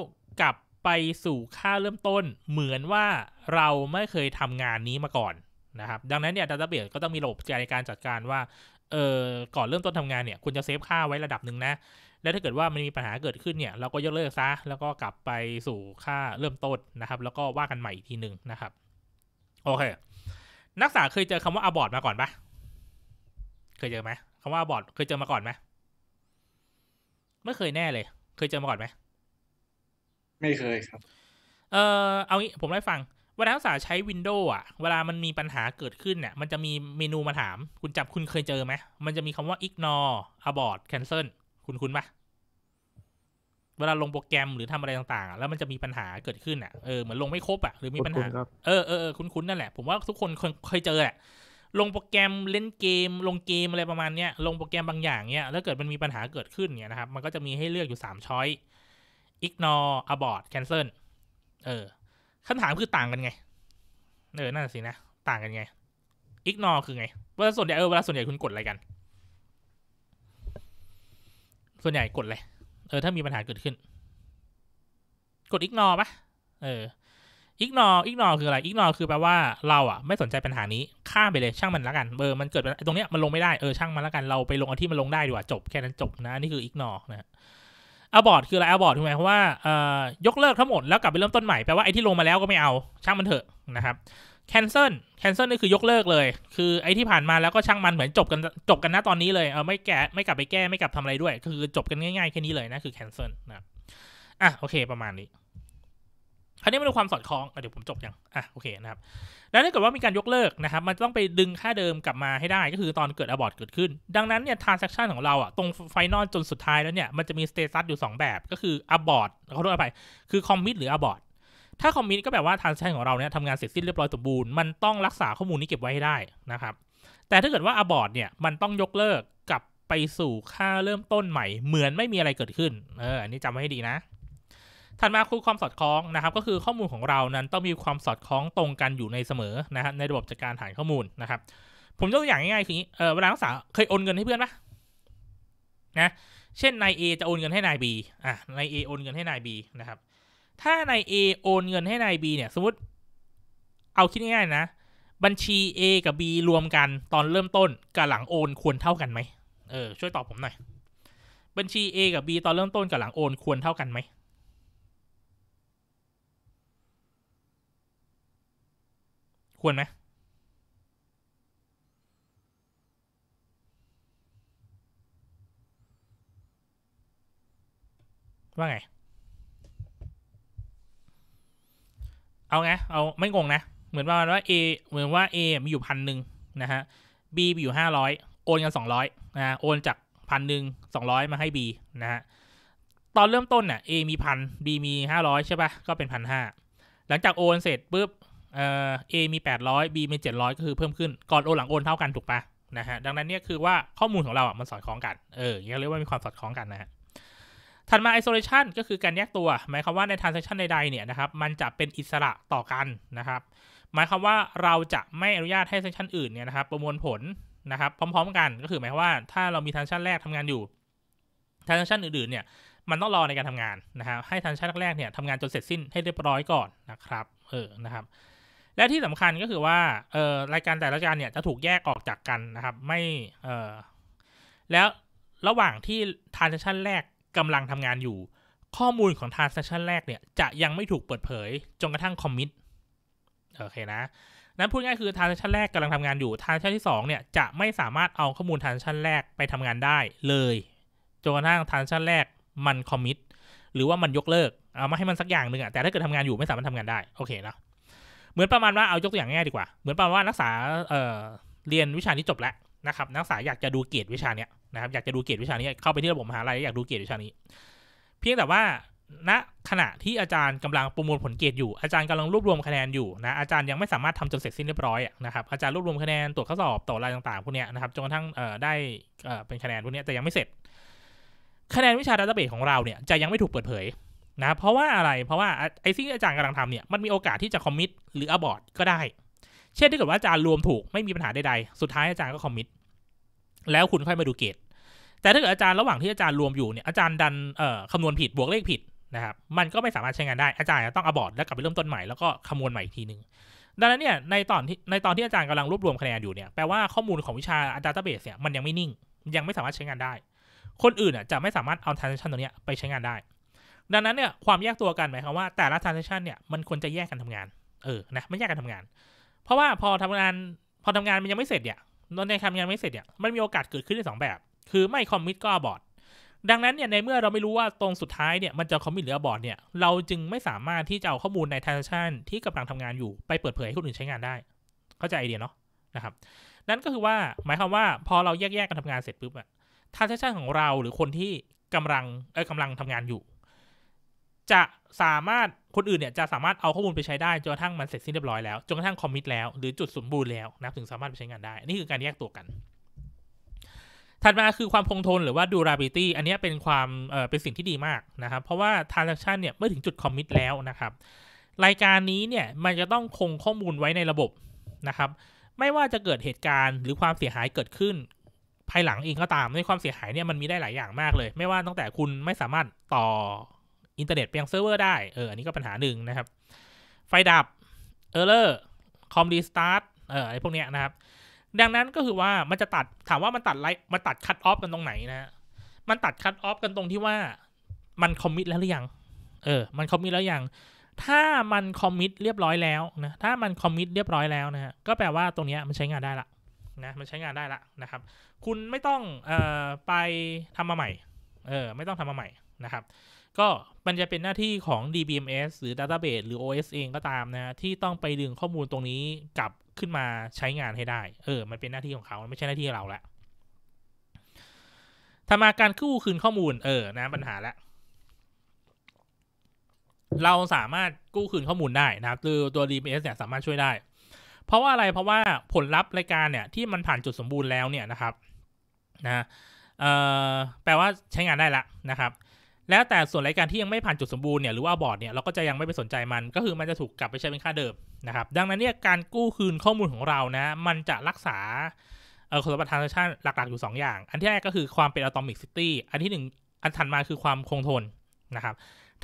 กลับไปสู่ค่าเริ่มต้น เหมือนว่าเราไม่เคยทำงานนี้มาก่อนนะครับ ดังนั้นเนี่ยดัตต้าเบียก็ต้องมีระบบในการจัดการว่า เออก่อนเริ่มต้นทำงานเนี่ยคุณจะเซฟค่าไว้ระดับหนึ่งนะ แล้วถ้าเกิดว่ามันมีปัญหาเกิดขึ้นเนี่ย เราก็ยกเลิกซะ แล้วก็กลับไปสู่ค่าเริ่มต้นนะครับ แล้วก็ว่ากันใหม่อีกทีหนึ่งนะครับโอเค นักศึกษาเคยเจอคำว่าอบอร์ดมาก่อนปะเคยเจอไหมคำว่าอบอร์ดเคยเจอมาก่อนไหม ไม่เคยแน่เลย เคยเจอมาก่อนไหม ไม่เคยครับ เอ่อ เอางี้ ผมได้ฟัง เวลานักศึกษาใช้วินโดว์อ่ะ เวลามันมีปัญหาเกิดขึ้นเนี่ย มันจะมีเมนูมาถาม คุณจับคุณเคยเจอไหมมันจะมีคำว่า ignore abort cancel คุณคุณปะเวลาลงโปรแกรมหรือทำอะไรต่างๆ แล้วมันจะมีปัญหาเกิดขึ้นอ่ะเออ เหมือนลงไม่ครบอ่ะ หรือมีปัญหา เออเออคุ้นๆ นั่นแหละ ผมว่าทุกคนเคยเจอแหละลงโปรแกรมเล่นเกม ลงเกมอะไรประมาณเนี้ยลงโปรแกรมบางอย่างเนี้ย แล้วเกิดมันมีปัญหาเกิดขึ้นเนี่ยนะครับ มันก็จะมีให้เลือกอยู่สามช้อย ignore abort cancel เออคำถามคือต่างกันไง เออนั่นสินะ ต่างกันไง ignore คือไงเวลาส่วนใหญ่ เออ เวลาส่วนใหญ่คุณกดอะไรกัน ส่วนใหญ่กดเลยเออถ้ามีปัญหาเกิดขึ้นกดอิกนอปะเอออิกนออิกนอคืออะไรอิกนอคือแปลว่า เราอ่ะไม่สนใจปัญหานี้ข้ามไปเลยช่างมันละกันเออมันเกิดตรงเนี้ยมันลงไม่ได้เออช่างมันละกัน เราไปลงอันที่มันลงได้ดีกว่าจบ แค่นั้นจบนะนี่คืออิกนอนะอาบอร์ดคืออะไรอาบอร์ดถูกไหมเพราะว่าเอ่อยกเลิกทั้งหมดแล้วกลับไปเริ่มต้นใหม่แปลว่าไอ้ที่ลงมาแล้วก็ไม่เอา ช่างมันเถอะนะครับแคนเซิลแคนเซิลนี่คือยกเลิกเลย คือไอ้ที่ผ่านมาแล้วก็ช่างมันเหมือนจบกันจบกันนะตอนนี้เลย เออไม่แก้ไม่กลับไปแก้ไม่กลับทำอะไรด้วย คือจบกันง่ายๆ แค่นี้เลยนะ คือแคนเซิลนะอ่ะโอเคประมาณนี้ คราวนี้มาดูความสอดคล้อง เดี๋ยวผมจบยังอ่ะโอเคนะครับแล้วถ้าเกิดว่ามีการยกเลิกนะครับ มันต้องไปดึงค่าเดิมกลับมาให้ได้ก็คือตอนเกิดอบอร์ตเกิดขึ้น ดังนั้นเนี่ยทรานซัคชันของเราอ่ะตรงไฟนอลจนสุดท้ายแล้วเนี่ย มันจะมีสเตตัสอยู่2แบบ ก็คืออบอร์ตเขาเรียกอะไรคือคอมมิตหรืออบอร์ตถ้าคอมมิตก็แบบว่าทางชันของเราเนี่ยทำงานเสร็จสิ้นเรียบร้อยสมบูรณ์มันต้องรักษาข้อมูลนี้เก็บไว้ให้ได้นะครับแต่ถ้าเกิดว่าอบอร์ดเนี่ย มันต้องยกเลิกกลับไปสู่ค่าเริ่มต้นใหม่ เหมือนไม่มีอะไรเกิดขึ้น เอออันนี้จำไว้ให้ดีนะ ถัดมาคือความสอดคล้องนะครับ ก็คือข้อมูลของเรานั้นต้องมีความสอดคล้องตรงกันอยู่ในเสมอนะฮะในระบบจัดการฐานข้อมูลนะครับ ผมยกตัวอย่างง่ายๆคือเออเวลานักษาเคยโอนเงินให้เพื่อนปะนะ เช่นนาย A จะโอนเงินให้นาย B อ่ะนาย A โอนเงินให้นาย B นะครับถ้านาย A โอนเงินให้นาย B เนี่ยสมมติเอาคิดง่าย ๆ นะ บัญชี A กับ B รวมกันตอนเริ่มต้นกับหลังโอนควรเท่ากันไหมเออ ช่วยตอบผมหน่อย บัญชี A กับ B ตอนเริ่มต้นกับหลังโอน ควรเท่ากันไหมควรไหมว่าไงเอาไง เอาไม่งงนะ เหมือนว่าว่า A เหมือนว่า A มีอยู่พันหนึ่งนะฮะ B มีอยู่ห้าร้อยโอนกันสองร้อยนะโอนจากพันหนึ่งสองร้อยมาให้ B นะฮะ ตอนเริ่มต้นน่ะ A มีพัน B มีห้าร้อยใช่ปะ ก็เป็นพันห้าหลังจากโอนเสร็จปุ๊บเอ่อ A มีแปดร้อย B มีเจ็ดร้อยก็คือเพิ่มขึ้น ก่อนโอนหลังโอนเท่ากันถูกปะนะฮะ ดังนั้นเนี่ยคือว่าข้อมูลของเราอ่ะ มันสอดคล้องกัน เออยงเรียกว่ามีความสอดคล้องกันนะฮะถัดมา isolation ก็คือการแยกตัวหมายความว่าใน transaction ใดๆเนี่ยนะครับมันจะเป็นอิสระต่อกันนะครับ หมายความว่าเราจะไม่อนุญาตให้ transaction อื่นเนี่ยนะครับ ประมวลผลนะครับพร้อมๆกันก็คือหมายความว่าถ้าเรามี transaction แรกทำงานอยู่ transaction อื่นๆ เนี่ย มันต้องรอในการทำงานนะครับให้ transaction แรกเนี่ยทำงานจนเสร็จสิ้นให้เรียบร้อยก่อนนะครับเออนะครับและที่สำคัญก็คือว่าเออรายการแต่ละรายการเนี่ยจะถูกแยกออกจากกันนะครับไม่เออแล้วระหว่างที่ transaction แรกกำลังทำงานอยู่ข้อมูลของ transaction แรกเนี่ยจะยังไม่ถูกเปิดเผยจนกระทั่ง commit โอเคนะนั้นพูดง่ายคือ transaction แรกกำลังทำงานอยู่ transaction ที่2 เนี่ยจะไม่สามารถเอาข้อมูล transaction แรกไปทำงานได้เลยจนกระทั่ง transaction แรกมัน commit หรือว่ามันยกเลิกเอามาให้มันสักอย่างหนึ่งอะแต่ถ้าเกิดทำงานอยู่ไม่สามารถทำงานได้โอเคนะเหมือนประมาณว่าเอายกตัวอย่างง่ายดีกว่าเหมือนประมาณว่านักศึกษาเรียนวิชานี้จบแล้วนะครับนักศึกษาอยากจะดูเกรดวิชาเนี้ยนะครับอยากจะดูเกรดวิชานี้เข้าไปที่ระบบมหาลัยอยากดูเกรดวิชานี้ เพียงแต่ว่า ณขณะที่อาจารย์กำลังประมวลผลเกรดอยู่อาจารย์กำลังรวบรวมคะแนนอยู่นะอาจารย์ยังไม่สามารถทำจนเสร็จสิ้นเรียบร้อยนะครับอาจารย์รวบรวมคะแนนตรวจข้อสอบต่ออะไรต่างๆพวกนี้นะครับจนกระทั่งได้เป็นคะแนนพวกนี้แต่ยังไม่เสร็จ คะแนนวิชาดัตเตอร์เบสของเราเนี่ยจะยังไม่ถูกเปิดเผยนะ เพราะว่าอะไรเพราะว่าไอ้สิ่งที่อาจารย์กำลังทำเนี่ยมันมีโอกาสที่จะคอมมิตหรืออบอร์ดก็ได้เช่นถ้าเกิดว่าอาจารย์รวมถูกไม่มีปัญหาใดๆ สุดท้ายอาจารย์ก็คอมมิตแล้วคุณค่อยมาดูเกรดแต่ถ้าเกิดอาจารย์ระหว่างที่อาจารย์รวมอยู่เนี่ยอาจารย์ดันคำนวณผิดบวกเลขผิดนะครับ มันก็ไม่สามารถใช้งานได้ อาจารย์ต้องอบอร์ดแล้วกลับไปเริ่มต้นใหม่ แล้วก็คำนวณใหม่อีกทีหนึ่งดังนั้นเนี่ยในตอนที่ในตอนที่อาจารย์กำลังรวบรวมคะแนนอยู่เนี่ยแปลว่าข้อมูลของวิชาดัตต้าเบสเนี่ยมันยังไม่นิ่งยังไม่สามารถใช้งานได้คนอื่นอ่ะจะไม่สามารถเอาทรานซิชันตัวเนี้ยไปใช้งานได้ดังนั้นเนี่ยความแยกตัวกันหมายความว่าแต่ละทรานซิชันเนี่ยมันควรจะแยกกันทำงานเออนะไม่แยกกันทำงานเพราะว่าพอทำงานพอทำงานมันยังไม่เสร็จเนี่ยตอนในทำงานไม่เสร็จเนี่ยมันมีโอกาสเกิดขึ้นได้สองแบบ คือไม่คอมมิตก็บอดดังนั้นเนี่ยในเมื่อเราไม่รู้ว่าตรงสุดท้ายเนี่ยมันจะคอมมิตหรือบอดเนี่ยเราจึงไม่สามารถที่จะเอาข้อมูลในทรานชันที่กำลังทำงานอยู่ ไปเปิดเผยให้คนอื่นใช้งานได้เข้าใจไอเดียเนาะนะครับ นั่นก็คือว่าหมายความว่า พอเราแยกๆกกันทำงานเสร็จปุ๊บอะทรานชันของเราหรือคนที่กำลังเออกำลังทำงานอยู่ จะสามารถคนอื่นเนี่ยจะสามารถเอาข้อมูลไปใช้ได้จนกระทั่งมันเสร็จสิ้นเรียบร้อยแล้วจนกระทั่งคอมมิตแล้ว หรือจุดสมบูรณ์แล้วนะถึงสามารถไปใช้งานได้นี่คือการแยกตัวกัน ถัดมาคือความคงทนหรือว่า durability อันนี้เป็นความเออเป็นสิ่งที่ดีมากนะครับเพราะว่า transaction เนี่ยเมื่อถึงจุดคอมมิตแล้วนะครับ รายการนี้เนี่ยมันจะต้องคงข้อมูลไว้ในระบบนะครับ ไม่ว่าจะเกิดเหตุการณ์หรือความเสียหายเกิดขึ้น ภายหลังเองก็ตามในความเสียหายเนี่ยมันมีได้หลายอย่างมากเลย ไม่ว่าตั้งแต่คุณไม่สามารถต่ออินเทอร์เน็ตไปยังเซิร์ฟเวอร์ได้ เออ อันนี้ก็ปัญหาหนึ่งนะครับ ไฟดับ เออร์เลอร์ คอมดีสตาร์ทเอออะไรพวกเนี้ยนะครับ ดังนั้นก็คือว่ามันจะตัด ถามว่ามันตัดไลท์มันตัดคัตออฟกันตรงไหนนะฮะมันตัดคัตออฟกันตรงที่ว่า มันคอมมิตแล้วหรือยัง เออ มันคอมมิตแล้วยังถ้ามันคอมมิตเรียบร้อยแล้วนะ ถ้ามันคอมมิตเรียบร้อยแล้วนะฮะ ก็แปลว่าตรงเนี้ยมันใช้งานได้ละนะ มันใช้งานได้ละนะครับ คุณไม่ต้องเอ่อไปทำมาใหม่ เออ ไม่ต้องทำมาใหม่นะครับก็มันจะเป็นหน้าที่ของ DBMS หรือ Database หรือ OS เองก็ตามนะที่ต้องไปดึงข้อมูลตรงนี้กลับขึ้นมาใช้งานให้ได้เออ มันเป็นหน้าที่ของเขาไม่ใช่หน้าที่เราละทำมาการกู้คืนข้อมูลเออนะปัญหาละ เราสามารถกู้คืนข้อมูลได้นะครับ คือตัว DBS m เนี่ยสามารถช่วยได้ เพราะว่าอะไร เพราะว่าผลลัพธ์รายการเนี่ย ที่มันผ่านจุดสมบูรณ์แล้วเนี่ยนะครับ นะ เอ่อ แปลว่าใช้งานได้ละนะครับแล้วแต่ส่วนรายการที่ยังไม่ผ่านจุดสมบูรณ์เนี่ยหรือว่าบอร์ดเนี่ยเราก็จะยังไม่ไปสนใจมันก็คือมันจะถูกกลับไปใช้เป็นค่าเดิมนะครับดังนั้นเนี่ยการกู้คืนข้อมูลของเรานะ มันจะรักษาเออคุณสมบัติทางชันหลักๆ อยู่ 2 อย่าง อันที่แรกก็คือความเป็นอะตอมิกซิตี้อันที่1อันถัดมาคือความคงทนนะครับ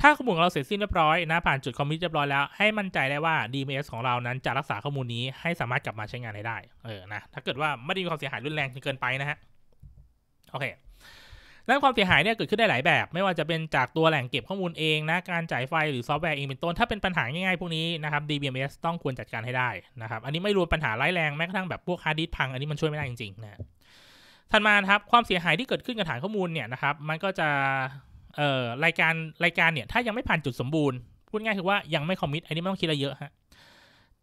ถ้าข้อมูลของเราเสร็จสิ้นเรียบร้อยนะผ่านจุดคอมมิตเรียบร้อยแล้วให้มั่นใจได้ว่า DMS ของเรานั้นจะรักษาข้อมูลนี้ให้สามารถกลับมาใช้งานได้เออนะถ้าเกิดว่าไม่ได้มีความเสียหายรุนแรงจนเกินไปนะฮะโอเคนั้นความเสียหายเนี่ยเกิดขึ้นได้หลายแบบ ไม่ว่าจะเป็นจากตัวแหล่งเก็บข้อมูลเองนะการจ่ายไฟหรือซอฟต์แวร์เองเป็นต้น ถ้าเป็นปัญหาง่ายๆพวกนี้นะครับ DBMS ต้องควรจัดการให้ได้นะครับอันนี้ไม่รวมปัญหาร้ายแรงแม้กระทั่งแบบพวกฮาร์ดดิสพังอันนี้มันช่วยไม่ได้จริงๆนะถัดมาครับความเสียหายที่เกิดขึ้นกับฐานข้อมูลเนี่ยนะครับมันก็จะเอ่อรายการรายการเนี่ยถ้ายังไม่ผ่านจุดสมบูรณ์พูดง่ายคือว่ายังไม่คอมมิตอันนี้ไม่ต้องคิดอะไรเยอะฮะ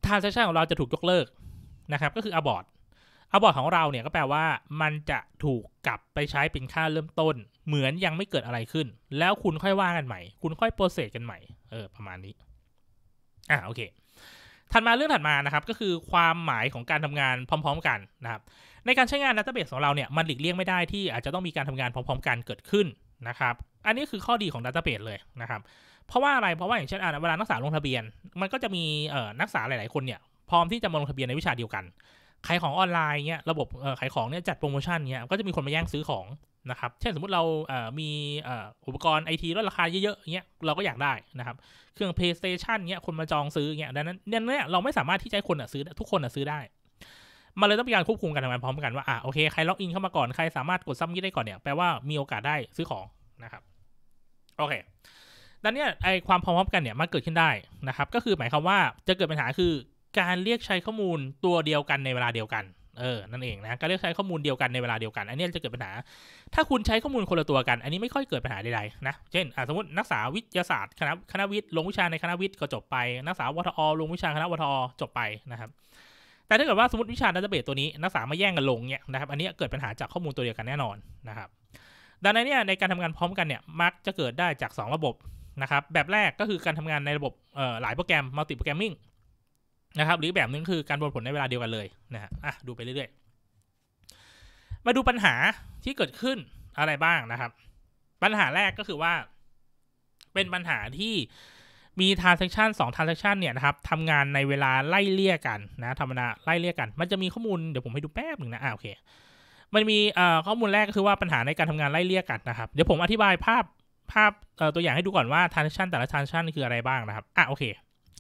ทานเซสชันของเราจะถูกยกเลิกนะครับก็คืออบอร์ดออพบอร์ดของเราเนี่ยก็แปลว่ามันจะถูกกลับไปใช้เป็นค่าเริ่มต้นเหมือนยังไม่เกิดอะไรขึ้น แล้วคุณค่อยว่ากันใหม่ คุณค่อยโปรเซสกันใหม่เออประมาณนี้อ่าโอเคถัดมาเรื่องถัดมานะครับก็คือความหมายของการทำงานพร้อม ๆกันนะครับในการใช้งานดัตเตอร์เบสของเราเนี่ยมันหลีกเลี่ยงไม่ได้ที่อาจจะต้องมีการทำงานพร้อมๆกันเกิดขึ้นนะครับ อันนี้คือข้อดีของดัตเตอร์เบสเลยนะครับเพราะว่าอะไรเพราะว่าอย่างเช่นเวลานักศึกษาลงทะเบียนมันก็จะมีนักศึกษาหลายๆคนเนี่ยพร้อมที่จะมาลงทะเบียนในวิชาเดียวกันขายของออนไลน์เนี่ยระบบขายของเนี่ยจัดโปรโมชั่นเนี่ยก็จะมีคนมาแย่งซื้อของนะครับเช่นสมมติเรามีอุปกรณ์ไอทีลดราคาเยอะๆเงี้ยเราก็อยากได้นะครับ เครื่อง PlayStation เนี่ยคนมาจองซื้อเงี้ยดังนั้นเนี่ยเราไม่สามารถที่จะให้คนซื้อทุกคนอ่ะซื้อได้มันเลยต้องมีการควบคุมกัรทำงานพร้อมกันว่าอ่ะโอเคใครล็อกอินเข้ามาก่อน ใครสามารถกดซัำมิดได้ก่อนเนี่ยแปลว่ามีโอกาสได้ซื้อของนะครับโอเค ดังนี้ไอความพร้อมกันเนี่ยมันเกิดขึ้นได้นะครับก็คือหมายความว่าจะเกิดปัญหาคือการเรียกใช้ข้อมูลตัวเดียวกันในเวลาเดียวกัน เออ นั่นเองนะ การเรียกใช้ข้อมูลเดียวกันในเวลาเดียวกัน อันนี้จะเกิดปัญหา ถ้าคุณใช้ข้อมูลคนละตัวกัน อันนี้ไม่ค่อยเกิดปัญหาใดๆนะ เช่นสมมตินักศึกษาวิทยาศาสตร์คณะคณะวิทย์ลงวิชาในคณะวิทย์ก็จบไป นักศึกษาวทอลงวิชาคณะวทอจบไปนะครับ แต่ถ้าเกิดว่า สมมติวิชาดัตเตอร์เบสตัวนี้นักศึกษามาแย่งกันลงเนี่ยนะครับ อันนี้เกิดปัญหาจากข้อมูลตัวเดียวกันแน่นอนนะครับ ดังนั้นเนี่ยในการทำงานพร้อมกันเนี่ย มักจะเกิดได้จาก 2 ระบบนะครับแบบแรกก็คือการทำงานในระบบหลายโปรแกรมมัลติโปรแกรมมิ่งนะครับหรือแบบนึงคือการประมวลผลในเวลาเดียวกันเลยนะฮะอ่ะดูไปเรื่อยๆมาดูปัญหาที่เกิดขึ้นอะไรบ้างนะครับ ปัญหาแรกก็คือว่า เป็นปัญหาที่มี transaction ง transaction เนี่ยนะครับทำงานในเวลาไล่เลี่ยกันนะธรรมดาไล่เลี่ยกัน มันจะมีข้อมูลเดี๋ยวผมให้ดูแป๊บหนึ่งนะอ่าโอเค มันมีข้อมูลแรกก็คือว่าปัญหาในการทำงานไล่เลี่ยกันนะครับ เดี๋ยวผมอธิบายภาพภาพตัวอย่างให้ดูก่อนว่า transaction แต่ละ transaction คืออะไรบ้างนะครับอ่ะโอเค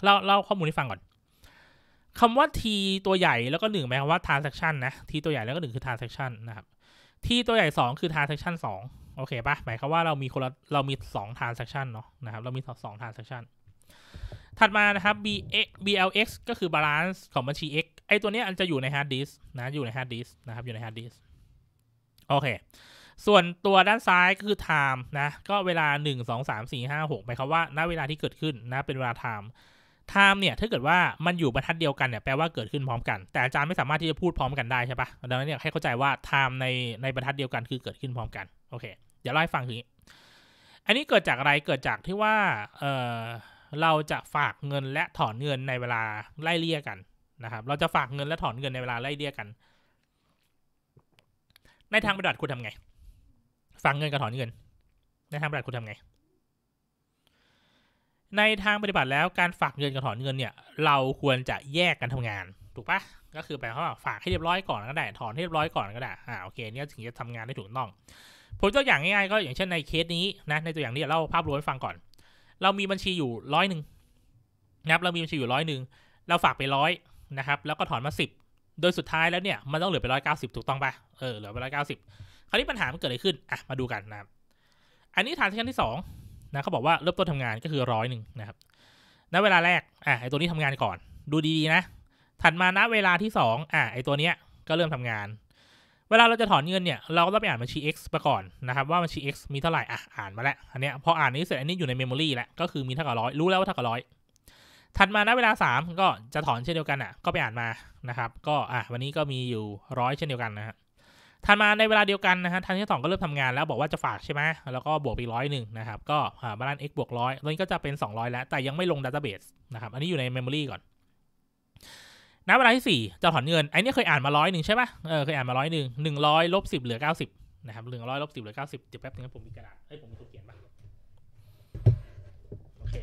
เล่าเล่าข้อมูลให้ฟังก่อนคำว่า t ตัวใหญ่แล้วก็หนึ่งหมายความว่า transaction นะ t ตัวใหญ่แล้วก็หนึ่งคือ transaction นะครับ t ตัวใหญ่ 2 คือ transaction 2โอเคปะหมายความว่าเรามีคนละเรามี 2 transaction เนาะนะครับเรามี2 transaction ถัดมานะครับ b x blx ก็คือ balance ของบัญชี x ไอตัวนี้อันจะอยู่ใน hard disk นะอยู่ใน hard disk นะครับอยู่ใน hard disk โอเค ส่วนตัวด้านซ้ายก็คือ time นะก็เวลา 1 2 3 4 5 6 หมายความว่าณเวลาที่เกิดขึ้นนะเป็นเวลา time ไทม์เนี่ย ถ้าเกิดว่ามันอยู่บรรทัดเดียวกันเนี่ยแปลว่าเกิดขึ้นพร้อมกันแต่อาจารย์ไม่สามารถที่จะพูดพร้อมกันได้ใช่ปะดังนั้นเนี่ยให้เข้าใจว่าไทม์ในในบรรทัดเดียวกันคือเกิดขึ้นพร้อมกันโอเคเดี๋ยวเล่าให้ฟังนี้ อันนี้เกิดจากอะไรเกิดจากที่ว่าเออเราจะฝากเงินและถอนเงินในเวลาไล่เลี่ยกันนะครับ เราจะฝากเงินและถอนเงินในเวลาไล่เลี่ยกัน ในทางปฏิบัติคุณทำไงฝากเงินกับถอนเงินในทางปฏิบัติคุณทำไงในทางปฏิบัติแล้วการฝากเงินกับถอนเงินเนี่ยเราควรจะแยกกันทำงาน ถูกปะก็คือแปลว่าฝากให้เรียบร้อยก่อนก็ได้ถอนให้เรียบร้อยก่อนก็ได้อ่าโอเคเนี่ยถึงจะทำงานได้ถูกต้องผมตัวอย่างง่ายๆก็อย่างเช่นในเคสนี้นะในตัวอย่างนี้เล่าภาพรวมให้ฟังก่อนเรามีบัญชีอยู่ร้อยหนึ่งนะครับเรามีบัญชีอยู่ร้อยหนึ่งเราฝากไปร้อยนะครับ แล้วก็ถอนมาสิบโดยสุดท้ายแล้วเนี่ยมันต้องเหลือไปร้อยเก้าสิบถูกต้องปะเออเหลือไปร้อยเก้าสิบคราวนี้ปัญหามันเกิดอะไรขึ้นอ่ะมาดูกันนะครับอันนี้ฐานันที่สองนะเขาบอกว่าเริ่มต้นทำงานก็คือร้อยหนึ่งนะครับ ณ เวลาแรก อ่ะไอตัวนี้ทำงานก่อน ดูดีๆนะ ถัดมาณเวลาที่2อ่ะไอตัวเนี้ยก็เริ่มทำงาน เวลาเราจะถอนเงินเนี่ย เราก็ต้องไปอ่านบัญชี X มาก่อนนะครับว่าบัญชี X มีเท่าไหร่ อ่ะ อ่านมาแล้ว อันเนี้ยพออ่านนี้เสร็จอันนี้อยู่ในเมมโมรีแล้ว ก็คือมีเท่ากับร้อย รู้แล้วว่าเท่ากับร้อย ถัดมาณเวลา 3 ก็จะถอนเช่นเดียวกันอ่ะ ก็ไปอ่านมา นะครับ ก็ อ่ะวันนี้ก็มีอยู่ร้อยเช่นเดียวกันนะฮะทันมาในเวลาเดียวกันนะฮะทันที่สองก็เริ่มทำงานแล้วบอกว่าจะฝากใช่ไหมแล้วก็บวกไปร้อยหนึ่งนะครับ ก็บาลานซ์ x บวกร้อยตอนนี้ก็จะเป็น 200 แล้ว แต่ยังไม่ลงดัตต้าเบสนะครับ อันนี้อยู่ในเมมโมรีก่อนณเวลาที่ 4 จะถอนเงิน ไอ้นี่เคยอ่านมาร้อยหนึ่งใช่ไหมเออเคยอ่านมาร้อยหนึ่งหนึ่งร้อยลบสิบเหลือเก้าสิบนะครับหนึ่งร้อยลบสิบเหลือเก้าสิบเดี๋ยวแป๊บนึงผมมีกระดาษเฮ้ยผมมีตัวเขียนปะโอเค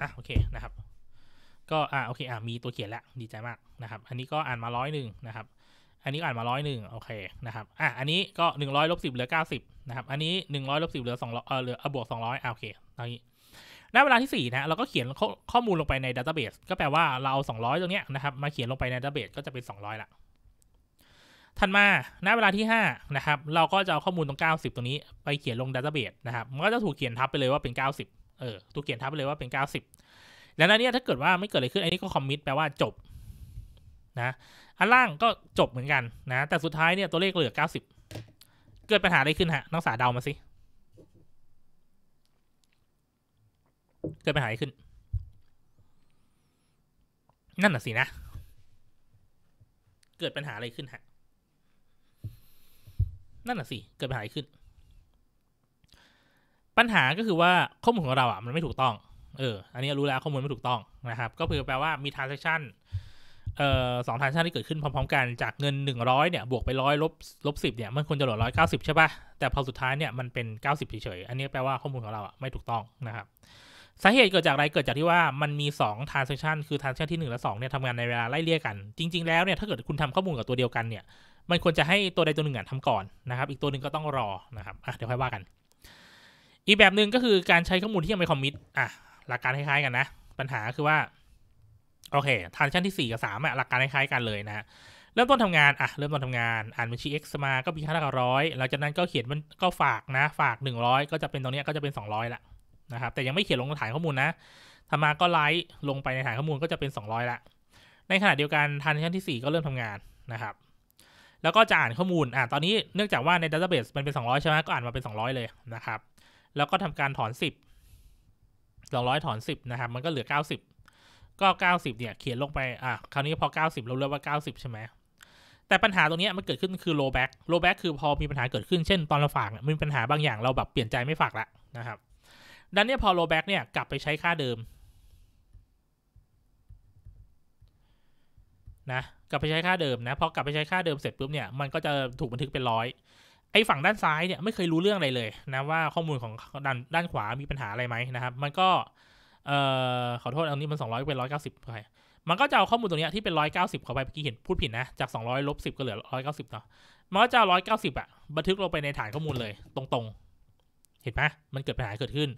อ่ะโอเคนะครับก็อ่าโอเคอ่ามีตัวเขียนแล้วดีใจมากนะครับอันนี้ก็อ่านมาร้อยหนึ่งนะครับอันนี้อ่านมาร้อยหนึ่งโอเคนะครับอ่ะอันนี้ก็หนึ่งร้อยลบสิบเหลือเก้าสิบนะครับอันนี้หนึ่งร้อยลบสิบเหลือสองร้อยเออเหลือบวกสองร้อยอ่โอเคตอนนี้ณเวลาที่สี่นะเราก็เขียนข้อมูลลงไปในดัตเตอร์เบสก็แปลว่าเราเอา้อยตรงเนี้ยนะครับมาเขียนลงไปในดัตเตอร์เบสก็จะเป็นสองร้อยละถัดมาณเวลาที่ห้านะครับเราก็จะเอาข้อมูลตรงเก้าสิบตรงนี้ไปเขียนลงดัตเตอร์เบสนะครับมันก็จะถูกเขียนทับไปเลยว่าเป็นิบเออถูกเขียนทับไปเลยว่าเป็น90แล้วนเนี่ยถ้าเกิดว่าไม่เกิดอะไรขึ้นอันนี้ก็คอมมิตแปลว่าจบนะอันล่างก็จบเหมือนกันนะแต่สุดท้ายเนี่ยตัวเลขเหลือเก้าสิบเกิดปัญหาอะไรขึ้นฮะนักงสษาเดามาสิเกิดปัญหาอะไรขึ้นนั่นน่ะสินะ เกิดปัญหาอะไรขึ้นฮะนั่นน่ะสิเกิดปัญหาอะไรขึ้น ปัญหาก็คือว่าข้อมูลของเราอ่ะมันไม่ถูกต้องเออ อันนี้รู้แล้วข้อมูลไม่ถูกต้องนะครับ ก็คือแปลว่ามี transaction เอ่อสอง transaction ที่เกิดขึ้นพร้อมๆ กันจากเงิน 100เนี่ย บวกไปร้อยลบลบสิเนี่ย มันควรจะเหลือร้อยเก้าสิบใช่ปะ่ะ แต่พอสุดท้ายเนี่ยมันเป็น 90เฉยๆอันนี้แปลว่าข้อมูลของเราอะไม่ถูกต้องนะครับ สาเหตุเกิดจากอะไรเกิดจากที่ว่ามันมี 2 transaction คือ transaction ที่ 1 และ2เนี่ยทำงานในเวลา ไล่เลี่ยกัน จริงๆแล้วเนี่ยถ้าเกิดคุณทำข้อมูลกับตัวเดียวกันเนี่ย มันควรจะให้ตัวใดตัวหนึ่งทำก่อนนะครับ อีกตัวหนึ่งก็ต้องรอ นะครับอ่ะเดี๋ยวค่อยว่ากัน อีกแบบหนึ่งก็คือการใช้ข้อมูลที่ยังไม่คอมมิตอ่ะหลักการคล้ายๆกันนะ ปัญหาคือว่า โอเคทานชันที่ 4 กับ3ามหลักการคล้ายๆกันเลยนะ เริ่มต้นทำงาน อ่ะ เริ่มต้นทำงาน อ่านบัญชี x มา ก็มีค่าเท่ากับร้อยหลังจากนั้นก็เขียนมันก็ฝากนะ ฝาก100ก็จะเป็นตรงนี้ก็จะเป็น200ละ นะครับ แต่ยังไม่เขียนลงฐานข้อมูลนะทำมาก็ไลค์ลงไปในฐานข้อมูลก็จะเป็น 200ละ ในขณะเดียวกันทานชันที่4ก็เริ่มทำงานนะครับ แล้วก็จะอ่านข้อมูล อ่ะ ตอนนี้เนื่องจากว่าในดัตเตอร์เบสมันเป็น 200ใช่ไหมก็อ่านมาเป็น200เลยนะครับ แล้วก็ทำการถอน10สองร้อยถอนสิบนะครับ มันก็เหลือเก้าสิบก็เก้าสิบเนี่ยเขียนลงไป อ่ะ คราวนี้พอเก้าสิบเราเรียกว่าเก้าสิบใช่ไหมแต่ปัญหาตรงนี้มันเกิดขึ้น คือ low back low back คือพอมีปัญหาเกิดขึ้น เช่นตอนเราฝากมีปัญหาบางอย่างเราแบบเปลี่ยนใจไม่ฝากละนะครับ ดังนี้พอ low back เนี่ยกลับไปใช้ค่าเดิมนะ กลับไปใช้ค่าเดิมนะพอกลับไปใช้ค่าเดิม เสร็จปุ๊บเนี่ยมันก็จะถูกบันทึกเป็นร้อยไอ้ฝั่งด้านซ้ายเนี่ยไม่เคยรู้เรื่องอะไรเลยนะ ว่าข้อมูลของด้านด้านขวามีปัญหาอะไรไหมนะครับ มันก็เอ่อขอโทษอันนี้มัน200เป็น 190ไปมันก็จะเอาข้อมูลตรงนี้ที่เป็น190ขาไปเมื่อกี้เห็นพูดผิดนะจาก200ลบ10ก็เหลือ 190เนาะมันก็จะเอา190อะบันทึกลงไปในฐานข้อมูลเลย ตรงๆเห็นไหมมันเกิดปัญหาเกิดขึ้น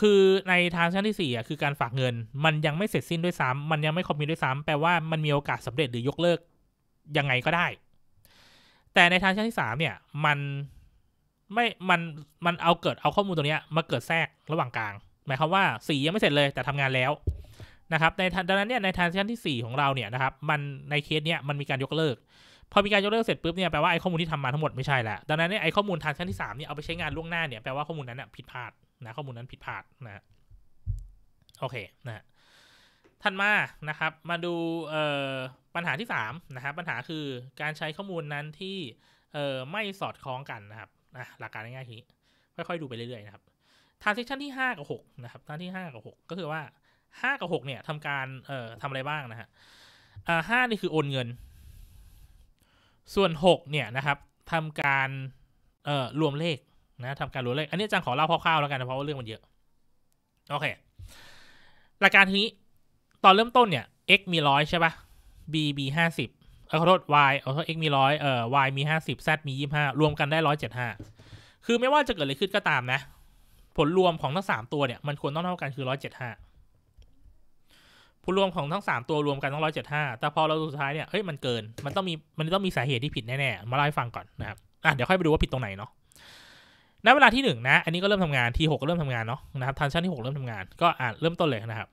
คือในทางชั้นที่4อ่ะคือการฝากเงิน มันยังไม่เสร็จสิ้นด้วยซ้ำมันยังไม่คอมมิตด้วยซ้ำแปลว่ามันมีโอกาสสำเร็จหรือยกเลิกยังไงก็ได้แต่ในทางชั้นที่สามเนี่ยมันไม่ มัน มันเอาเกิดเอาข้อมูลตัวเนี้ยมาเกิดแทรกระหว่างกลาง หมายความว่าสียังไม่เสร็จเลย แต่ทำงานแล้วนะครับในดังนั้นเนี่ยในทางชั้นที่สี่ของเราเนี่ยนะครับ มันในเคสเนี่ยมันมีการยกเลิกพอมีการยกเลิกเสร็จปุ๊บเนี่ยแปลว่าไอ้ข้อมูลที่ทำมาทั้งหมดไม่ใช่ละดังนั้นเนี่ยไอ้ข้อมูลทางชั้นที่สามเนี่ยเอาไปใช้งานล่วงหน้าเนี่ยแปลว่าข้อมูลนั้นน่ะผิดพลาดนะข้อมูลนั้นผิดพลาดนะ โอเคนะถัดมานะครับ มาดูปัญหาที่3นะครับ ปัญหาคือการใช้ข้อมูลนั้นที่ไม่สอดคล้องกันนะครับ หลักการง่ายๆทีค่อยๆดูไปเรื่อยๆนะครับทา a เซ a ชันที่5กับ6นะครับท่านที่5กับ6ก็คือว่า5กับ6เนี่ยทำการทำอะไรบ้างนะฮะห้านี่คือโอนเงิน ส่วน 6 เนี่ยนะครับทำการรวมเลขนะทำการรวมเลข อันนี้จางขอเล่าคร่าวๆแล้วกันนะ เพราะว่าเรื่องมันเยอะ โอเค หลักการทีนี้ตอนเริ่มต้น เนี่ย x มีร้อยใช่ปะ่ะ b มีห้าสิบเออขอโทษ y เอาขอโทษ x มีร้อยเอ่อ y มีห้าสิบ z มียี่ห้ารวมกันได้ร้อยเจ็ดห้าคือไม่ว่าจะเกิดอะไรขึ้นก็ตามนะ ผลรวมของทั้งสามตัวเนี่ย มันควรต้องเท่ากันคือร้อยเจ็ดห้าผลรวมของทั้งสามตัวรวมกันต้องร้อยเจ็ดห้าแต่พอเราสุดท้ายเนี่ยเฮ้ยมันเกิน มันต้องมีมันต้องมีสาเหตุที่ผิดแน่ ๆ มาเล่าให้ฟังก่อนนะครับอ่ะเดี๋ยวค่อยไปดูว่าผิดตรงไหนเนาะณเวลาที่หนึ่งนะ อันนี้ก็เริ่มทำงานทีหกเริ่มทำงานเนาะนะครับทันชั่นที่หกเริ่มทำงานก็อ่านเริ่มต้นเลยนะครับ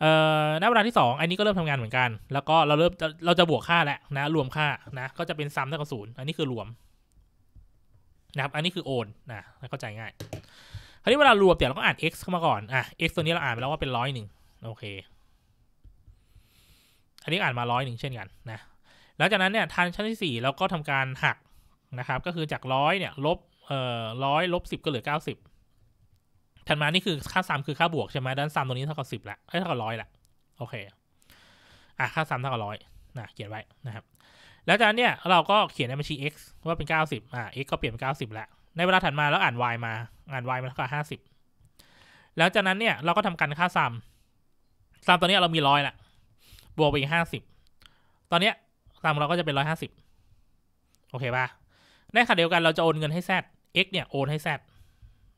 เอ่อณเวลาที่2อันนี้ก็เริ่มทำงานเหมือนกัน แล้วก็เราเริ่ม เราจะบวกค่าแล้วนะ รวมค่านะ ก็จะเป็นซ้ำเท่ากับศูนย์ อันนี้คือรวมนะครับ อันนี้คือโอนนะเข้าใจง่าย คราวนี้เวลารวมเดี๋ยวเราก็อ่าน x เข้ามาก่อนอ่ะ x ตัวนี้เราอ่านไปแล้วว่าเป็นร้อยหนึ่งโอเค อันนี้อ่านมาร้อยหนึ่งเช่นกันนะหลังจากนั้นเนี่ยทันชั้นที่สี่เราก็ทำการหักนะครับ ก็คือจากร้อยเนี่ยลบเอ่อร้อยลบสิบก็เหลือเก้าสิบถัดมานี่คือค่าซ้ำคือค่าบวกใช่ไหมด้านซ้ำตรงนี้เท่ากับสิบละเท่ากับร้อยละ โอเค อ่ะ ค่าซ้ำเท่ากับร้อยนะ เขียนไว้นะครับ แล้วจากนั้นเนี่ยเราก็เขียนในบัญชี x ว่าเป็นเก้าสิบอ่ะ x ก็เปลี่ยนเป็นเก้าสิแล้ว ในเวลาถัดมาแล้วอ่าน y มาอ่าน y มาเท่ากับิบ แล้วจากนั้นเนี่ยเราก็ทำการค่าซ้ำซ้ำตอนนี้เรามีร้อยละ บวกไปอีกห้าสิบ ตอนเนี้ยซ้ำเราก็จะเป็นร้้อยหาสิบ โอเคป่ะในขณะเดียวกันเราจะโอนเงินให้แด x เนี่ยโอนให้แซด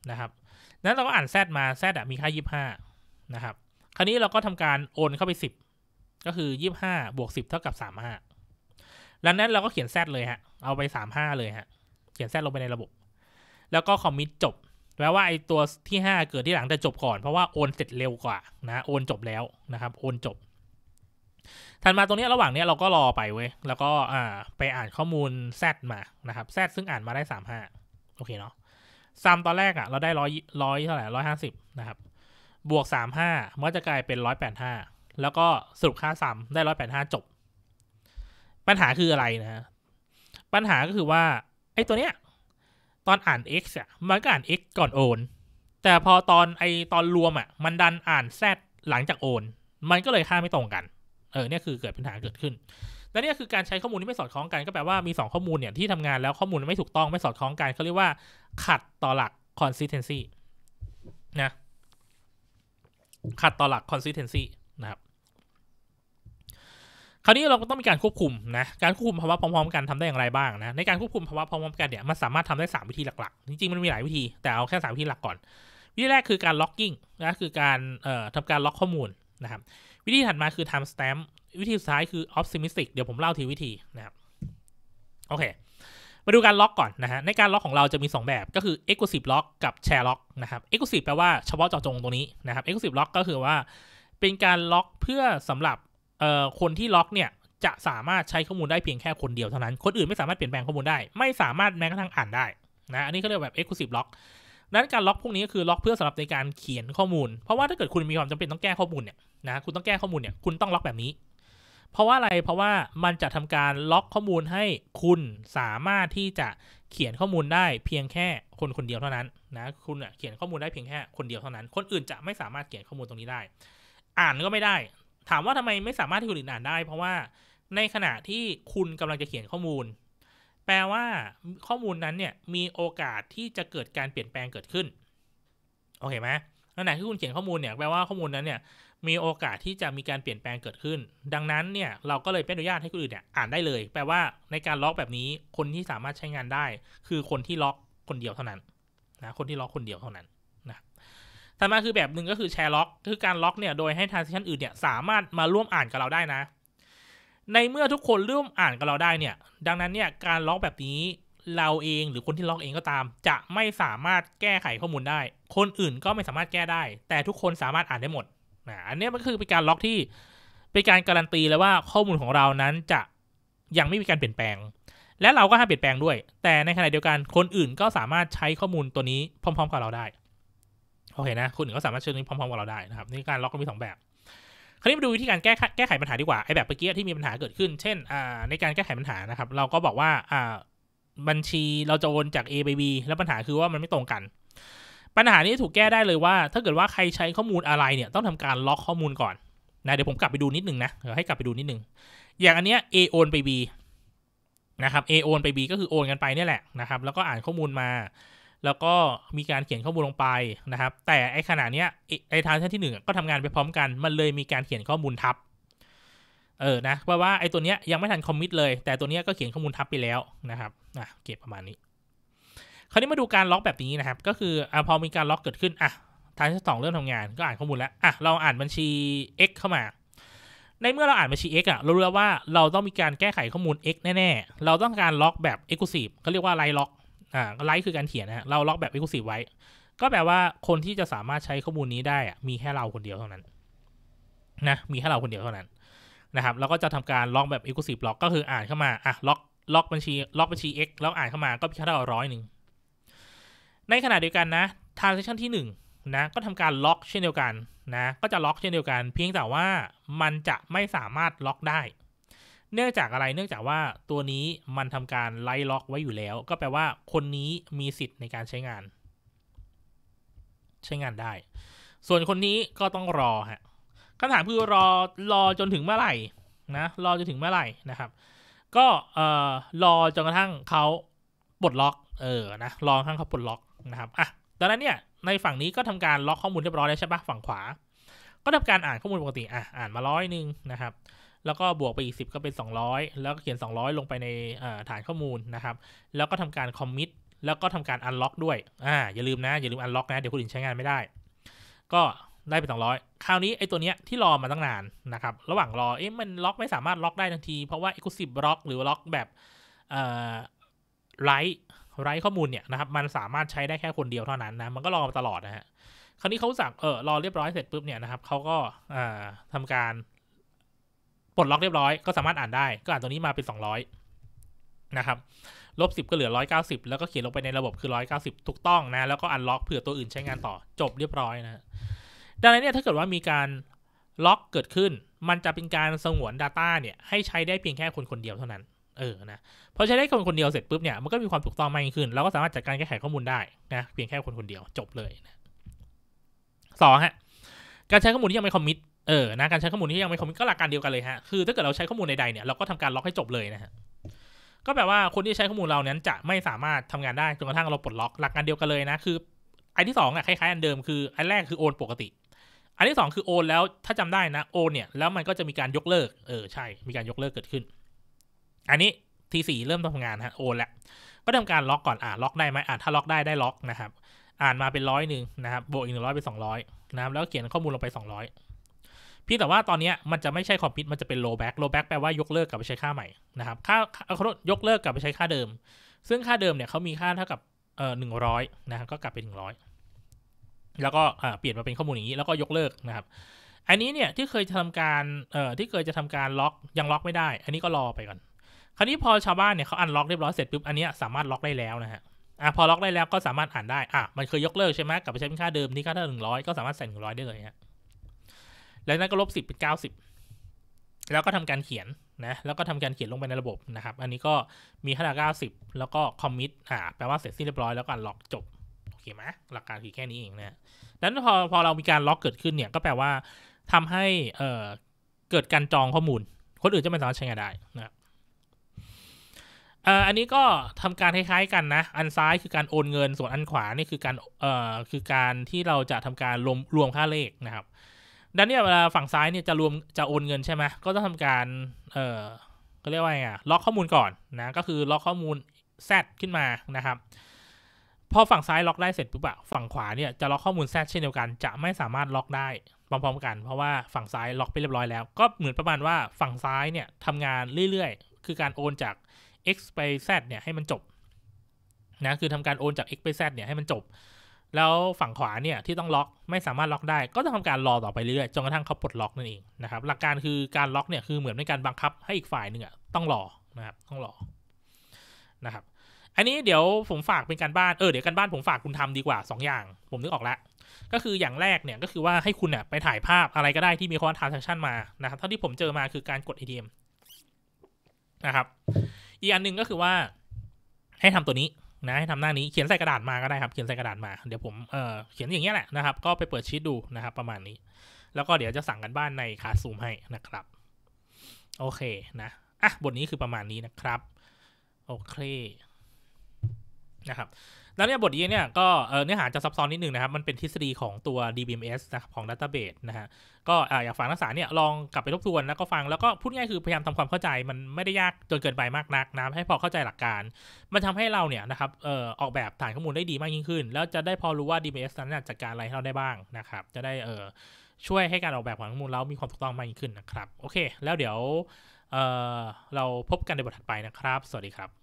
นะครับนั้นเราก็อ่านแซดมาแซดมีค่ายี่ห้านะครับคราวนี้เราก็ทำการโอน เข้าไปสิบก็คือยี่ห้าบวกสิบเท่ากับสามห้าดังนั้นเราก็เขียนแซดเลยฮะ เอาไปสามห้าเลยฮะ เขียนแซดลงไปในระบบ แล้วก็คอมมิตจบแปลว่าไอตัวที่ห้าเกิดที่หลังจะจบก่อน เพราะว่าโอนเสร็จเร็วกว่านะโอนจบแล้ว นะครับโอนจบทันมาตรงนี้ระหว่างนี้เราก็รอไปเว้ย แล้วก็อ่าไปอ่านข้อมูลแซดมานะครับแซดซึ่งอ่านมาได้สามห้าโอเคเนาะซัมตอนแรกอะ่ะเราได้ร้อยร้อยเท่าไหร่ร้อยห้าสิบนะครับบวกสามห้ามันก็จะกลายเป็นร้อยแปดห้าแล้วก็สรุปค่าซัมได้ร้อยแปดห้าจบ ปัญหาคืออะไรนะปัญหาก็คือว่าไอ้ตัวเนี้ยตอนอ่าน x อ่ะมันก็อ่าน x ก่อนโอนแต่พอตอนไอตอนรวมอ่ะมันดันอ่าน z หลังจากโอนมันก็เลยค่าไม่ตรงกันเออเนี่ยคือเกิดปัญหาเกิดขึ้นและนี่คือการใช้ข้อมูลที่ไม่สอดคล้องกันก็แปลว่ามี 2 ข้อมูลเนี่ยที่ทำงานแล้วข้อมูลไม่ถูกต้องไม่สอดคล้องกันเขาเรียกว่าขัดต่อหลัก consistency นะขัดต่อหลัก consistency นะครับคราวนี้เราก็ต้องมีการควบคุมนะการควบคุมภาวะพร้อมๆกันทำได้อย่างไรบ้างนะในการควบคุมภาวะพร้อมๆกันเนี่ยมันสามารถทำได้3วิธีหลักๆจริงๆมันมีหลายวิธี แต่เอาแค่ 3 วิธีหลักก่อน วิธีแรกคือการล็อกกิ้งนะคือการทำทำการล็อกข้อมูลนะครับ วิธีถัดมาคือ time stamp วิธีสุดท้ายคือออฟซิมิสติก เดี๋ยวผมเล่าทีวิธีนะครับ โอเค มาดูการล็อกก่อนนะฮะ ในการล็อกของเราจะมี 2 แบบ ก็คือ exclusive ล็อกกับแชร์ล็อกนะครับ exclusive แปลว่าเฉพาะเจาะจงตรงนี้นะครับ exclusive ล็อกก็คือว่า เป็นการล็อกเพื่อสำหรับคนที่ล็อกเนี่ย จะสามารถใช้ข้อมูลได้เพียงแค่คนเดียว เท่านั้น คนอื่นไม่สามารถเปลี่ยนแปลงข้อมูลได้ ไม่สามารถแม้กระทั่งอ่านได้นะ อันนี้เขาเรียกแบบ exclusive ล็อกนั้นการล็อกพวกนี้ก็คือล็อกเพื่อสำหรับในการเขียนข้อมูล เพราะว่าถ้าเกิดคุณมีความจาเป็นต้องแก้ข้อมูลเนี่ยนะคุณต้องแก้ข้อมูลเนี่ยคุณต้องล็อกแบบนี้เพราะว่าอะไร เพราะว่ามันจะทำการล็อกข้อมูลให้คุณสามารถที่จะเขียนข้อมูลได้ เพียงแค่คนคนเดียวเท่านั้นนะ คุณเขียนข้อมูลได้เพียงแค่คนเดียวเท่านั้น คนอื่นจะไม่สามารถเขียนข้อมูลตรงนี้ได้ อ่านก็ไม่ได้ ถามว่าทำไมไม่สามารถที่คนอื่นอ่านได้ เพราะว่า ในขณะที่คุณกำลังจะเขียนข้อมูล แปลว่าข้อมูลนั้นเนี่ยมีโอกาสที่จะเกิดการเปลี่ยนแปลงเกิดขึ้นโอเคไหมขณะที่คุณเขียนข้อมูลเนี่ย แปลว่าข้อมูลนั้นเนี่ยมีโอกาสที่จะมีการเปลี่ยนแปลงเกิดขึ้น ดังนั้นเนี่ยเราก็เลยเป็นอนุญาตให้คนอื่นเนี่ยอ่านได้เลย แปลว่าในการล็อกแบบนี้คนที่สามารถใช้งานได้ คือคนที่ล็อกคนเดียวเท่านั้นนะ คนที่ล็อกคนเดียวเท่านั้นนะ ถัดมาคือแบบหนึ่งก็คือแชร์ล็อก คือการล็อกเนี่ยโดยให้ทรานซิชันอื่นเนี่ยสามารถมาร่วมอ่านกับเราได้นะ ในเมื่อทุกคนร่วมอ่านกับเราได้เนี่ย ดังนั้นเนี่ยการล็อกแบบนี้เราเองหรือคนที่ล็อกเองก็ตาม จะไม่สามารถแก้ไขข้อมูลได้ คนอื่นก็ไม่สามารถแก้ได้ แต่ทุกคนสามารถอ่านได้หมดนะอันนี้มันคือเป็นการล็อกที่เป็นการการันตีแล้วว่าข้อมูลของเรานั้นจะยังไม่มีการเปลี่ยนแปลง และเราก็ห้ามเปลี่ยนแปลงด้วย แต่ในขณะเดียวกันคนอื่นก็สามารถใช้ข้อมูลตัวนี้พร้อม ๆกับเราได้โอเคนะคนอื่นก็สามารถใช้ตัวนี้พร้อมๆกับเราได้นะครับนี่การล็อกก็มีงแบบคราวนี้มาดูวิธีการแก้แก้ไขปัญหาดีกว่าไอ้แบบเมื่อกี้ที่มีปัญหาเกิดขึ้นเช่นในการแก้ไขปัญหานะครับ เราก็บอกว่าบัญชีเราจะโอนจาก A ไป B แล้วปัญหาคือว่ามันไม่ตรงกันปัญหานี้ถูกแก้ได้เลยว่าถ้าเกิดว่าใครใช้ข้อมูลอะไรเนี่ยต้องทำการล็อกข้อมูลก่อนนะเดี๋ยวผมกลับไปดูนิดนึงนะเดี๋ยวให้กลับไปดูนิดนึงอย่างอันเนี้ย A โอนไป B นะครับ A โอนไป B ก็คือโอนกันไปนี่แหละนะครับแล้วก็อ่านข้อมูลมา แล้วก็มีการเขียนข้อมูลลงไปนะครับ แต่ไอ้ขณะเนี้ยไอ้ทางชั้นที่ 1 ก็ทำงานไปพร้อมกันมันเลยมีการเขียนข้อมูลทับเออนะเพราะว่าไอ้ตัวเนี้ยยังไม่ทันคอมมิตเลย แต่ตัวเนี้ยก็เขียนข้อมูลทับไปแล้วนะครับอ่ะเก็บประมาณนี้คราวนี้มา ดูการ ล็อกแบบนี้ นะครับ ก็คืออพอมีการล็อกเกิดขึ้น อ่ะทางที่สองเริ่มทำงาน ก็อ่านข้อมูลแล้ว อ่ะ เราอ่านบัญชี x เข้ามา ในเมื่อเราอ่านบัญชี x อ่ะ เรารู้แล้วว่าเราต้องมีการแก้ไขข้อมูล x แน่ๆ เราต้องการล็อกแบบ exclusive เขาเรียกว่าไลล็อกอ่า ไลท์คือการเขียนนะเราล็อกแบบ exclusive ไว้ ก็แปลว่าคนที่จะสามารถใช้ข้อมูลนี้ได้อ่ะมีแค่เราคนเดียวเท่านั้น นะ มีแค่เราคนเดียวเท่านั้นนะครับเราก็จะทำการล็อกแบบ exclusive ล็อก ก็คืออ่านเข้ามา อ่ะ ล็อก ล็อก บัญชี ล็อกบัญชี x แล้วอ่านเข้ามา ก็แค่เราร้อยหนึ่งในขณะเดียวกันนะ transaction ที่1นะก็ทำการล็อก เช่นเดียวกันนะก็จะล็อกเช่นเดียวกัน เพียงแต่ว่ามันจะไม่สามารถล็อกได้ เนื่องจากอะไรเนื่องจากว่าตัวนี้มันทำการไล่ล็อก ไว้อยู่แล้ว ก็แปลว่าคนนี้มีสิทธิ์ในการใช้งาน ใช้งานได้ ส่วนคนนี้ก็ต้องรอฮะคำถามคือรอรอจนถึงเมื่อไหร่นะรอจนถึงเมื่อไหร่นะครับ ก็เอ่อรอจนกระทั่งเขาปลดล็อกเออนะรอจนกระทั่งเขาปลดล็อกนะครับ อ่ะดังนั้นเนี่ย ในฝั่งนี้ก็ทำการล็อกข้อมูลเรียบร้อยแล้วใช่ปะฝั่งขวา ก็ทำการอ่านข้อมูลปกติ อ่ะอ่านมาร้อยหนึ่งนะครับ แล้วก็บวกไปอีกสิก็เป็น 200 แล้วก็เขียน 200 ลงไปในฐานข้อมูลนะครับ แล้วก็ทำการคอมมิต แล้วก็ทำการอันล็อกด้วย อ่า อย่าลืมนะ อย่าลืมอันล็อกนะ เดี๋ยวคนอื่นใช้งานไม่ได้ ก็ได้ไป200 คราวนี้ไอ้ตัวเนี้ยที่รอมาตั้งนานนะครับ ระหว่างรอ เอ๊ะมันล็อกไม่สามารถล็อกได้ทันที เพราะว่าไอ้ l u ส i v ล็อกหรือล็อกแบบไลท์ไร้ข้อมูลเนี่ยนะครับมันสามารถใช้ได้แค่คนเดียวเท่านั้นนะมันก็รอมาตลอดนะฮะคราวนี้เขาสั่งเออรอเรียบร้อยเสร็จปุ๊บเนี่ยนะครับเขาก็อำทำการปลดล็อกเรียบร้อยก็สามารถอ่านได้ ก็อ่านตัวนี้มาเป็นสองร้อยนะครับลบสิบก็เหลือร้้อยเกาสิบแล้วก็เขียนลงไปในระบบคือร้้อยเกาสิบถูกต้องนะ แล้วก็อันล็อกเผื่อตัวอื่นใช้งานต่อจบเรียบร้อยนะดังนั้นเนี่ยถ้าเกิดว่ามีการล็อกเกิดขึ้น มันจะเป็นการสงวน Data เนี่ย ให้ใช้ได้เพียงแค่คนคนเดียวเท่านั้นเออนะพอใช้ได้คนคนเดียวเสร็จปุ๊บเนี่ยมันก็มีความถูกต้องมากยิ่งขึ้นเราก็สามารถจัดการแก้ไขข้อมูลได้นะเพียงแค่คนคนเดียวจบเลยนะสองฮะการใช้ข้อมูลที่ยังไม่คอมมิตเออนะการใช้ข้อมูลที่ยังไม่คอมมิตก็หลักการเดียวกันเลยฮะคือถ้าเกิดเราใช้ข้อมูลใดๆเนี่ยเราก็ทำการล็อกให้จบเลยนะฮะก็แปลว่าคนที่ใช้ข้อมูลเรานั้นจะไม่สามารถทำงานได้จนกระทั่งเราปลดล็อกหลักการเดียวกันเลยนะคือ อันที่สองอ่ะคล้ายๆอันเดิมคืออันแรกคือโอนปกติ อันที่สองคือโอนแล้วถ้าจำได้นะโอนเนี่ยแล้วมันก็จะมีการยกเลิกเออใช่มีการยกเลิกเกิดขึ้นอันนี้ทีสี่เริ่มทำงานฮะโอนละก็ทำการล็อกก่อนอ่าล็อกได้ไหมอ่าถ้าล็อกได้ ได้ล็อกนะครับ อ่านมาเป็นร้อยหนึ่งนะครับบวกอีกหนึ่งร้อยเป็นสองร้อยนะครับแล้วเขียนข้อมูลลงไปสองร้อยพี่แต่ว่าตอนนี้มันจะไม่ใช่คอมพิวต์มันจะเป็นโลแบ็กโลแบ็กแปลว่ายกเลิกกลับไปใช้ค่าใหม่นะครับค่าเอายกเลิกกลับไปใช้ค่าเดิม ซึ่งค่าเดิมเนี่ยเขามีค่าเท่ากับเอ่อหนึ่งร้อยนะครับก็กลับเป็นหนึ่งร้อยแล้วก็เปลี่ยนมาเป็นข้อมูลอย่างนี้แล้วก็ยกเลิกนะครับ อันนี้เนี่ยที่เคยทำการเอ่อที่เคยจะทำการล็อกยังล็อกไม่ได้ อันนี้ก็รอไปก่อนราวนี้พอชาวบ้านเนี่ยเขาอันล็อกเรียบร้อยเสร็จปุ๊บอันนี้สามารถล็อกได้แล้วนะฮะ อ่ะพอล็อกได้แล้วก็สามารถอ่านได้ อ่ะมันเคยยกเลิกใช่ไหมกลับไปใช้เป็นค่าเดิมที่ค่าเท่าหนึ่งร้อยก็สามารถใส่หนึ่งร้อยได้เลยฮะแล้วนั้นก็ลบสิบเป็นเก้าสิบแล้วก็ทำการเขียนนะแล้วก็ทำการเขียนลงไปในระบบนะครับ อันนี้ก็มีขนาดเก้าสิบแล้วก็คอมมิตอ่าแปลว่าเสร็จสิ้นเรียบร้อยแล้วก็ล็อกจบโอเคไหมหลักการคือแค่นี้เองนะนั้นพอพอเรา มีการล็อกเกิดขึ้นเนี่ยก็แปลว่า ทำให้เอ่อเกิดการจองข้อมูล คนอื่นจะไม่สามารถใช้งานได้นะอันนี้ก็ ทำการคล้ายๆกันนะ อันซ้ายคือการโอนเงินส่วนอันขวานี่คือการเอ่อคือการที่เราจะทำการรวมรวมค่าเลขนะครับ ดังนี้เวลาฝั่งซ้ายเนี่ยจะรวม จะโอนเงินใช่ไหมก็ต้องทำการเอ่อก็เรียกว่าไงอะล็อกข้อมูลก่อนนะ ก็คือล็อกข้อมูล Z ขึ้นมา นะครับ พอฝั่งซ้ายล็อกได้เสร็จปุ๊บอะฝั่งขวาเนี่ยจะล็อกข้อมูลแซดเช่นเดียวกัน จะไม่สามารถล็อกได้พร้อมๆกัน เพราะว่าฝั่งซ้ายล็อกไปเรียบร้อยแล้ว ก็เหมือนประมาณว่าฝั่งซ้ายเนี่ยทำงานเรื่อยๆ คือการโอนจาก x ไป z เนี่ยให้มันจบนะคือทำการโอนจาก x ไป z เนี่ยให้มันจบ แล้วฝั่งขวาเนี่ยที่ต้องล็อกไม่สามารถล็อกได้ ก็ต้องทำการรอต่อไปเรื่อยๆจนกระทั่งเขาปลดล็อกนั่นเองนะครับหลักการคือการล็อกเนี่ยคือเหมือนเป็นการบังคับให้อีกฝ่ายหนึ่งอ่ะต้องรอนะครับต้องรอนะครับอันนี้เดี๋ยวผมฝากเป็นการบ้านเออเดี๋ยว การบ้านผมฝากคุณทำดีกว่า 2 อย่าง ผมนึกออกแล้วก็คืออย่างแรกเนี่ยก็คือว่าให้คุณเนี่ยไปถ่ายภาพอะไรก็ได้ที่มีคอนทาร์ทคชั่นมานะครับ เท่าที่ผมเจอมาคือการกด ATM นะครับอีกอันหนึ่งก็คือว่าให้ทำตัวนี้นะให้ทำหน้านี้เขียนใส่กระดาษมาก็ได้ครับเขียนใส่กระดาษมา เดี๋ยวผมเออเขียนอย่างเงี้ยแหละนะครับ ก็ไปเปิดชีตดูนะครับ ประมาณนี้ แล้วก็เดี๋ยวจะสั่งกันบ้านในคาซูมให้นะครับโอเคนะอ่ะบทนี้คือประมาณนี้นะครับโอเคนะครับแล้วเนี่ยบทนี้เนี่ยก็เนื้อหาจะซับซ้อนนิดนึงนะครับ มันเป็นทฤษฎีของตัว DBMS นะครับของ Database นะฮะก็อยากฟังนักศึกษาเนี่ยลองกลับไปทบทวนแล้วก็ฟังแล้วก็พูดง่ายคือพยายามทำความเข้าใจ มันไม่ได้ยากจนเกินไปมากนักนะให้พอเข้าใจหลักการ มันทำให้เราเนี่ยนะครับออกแบบฐานข้อมูลได้ดีมากยิ่งขึ้น แล้วจะได้พอรู้ว่า DBMS นั้นจัดการอะไรให้เราได้บ้างนะครับ จะได้ช่วยให้การออกแบบของข้อมูลเรามีความถูกต้องมากยิ่งขึ้นนะครับโอเค แล้วเดี๋ยวเราพบกันในบทถัดไปนะครับ สวัสดีครับ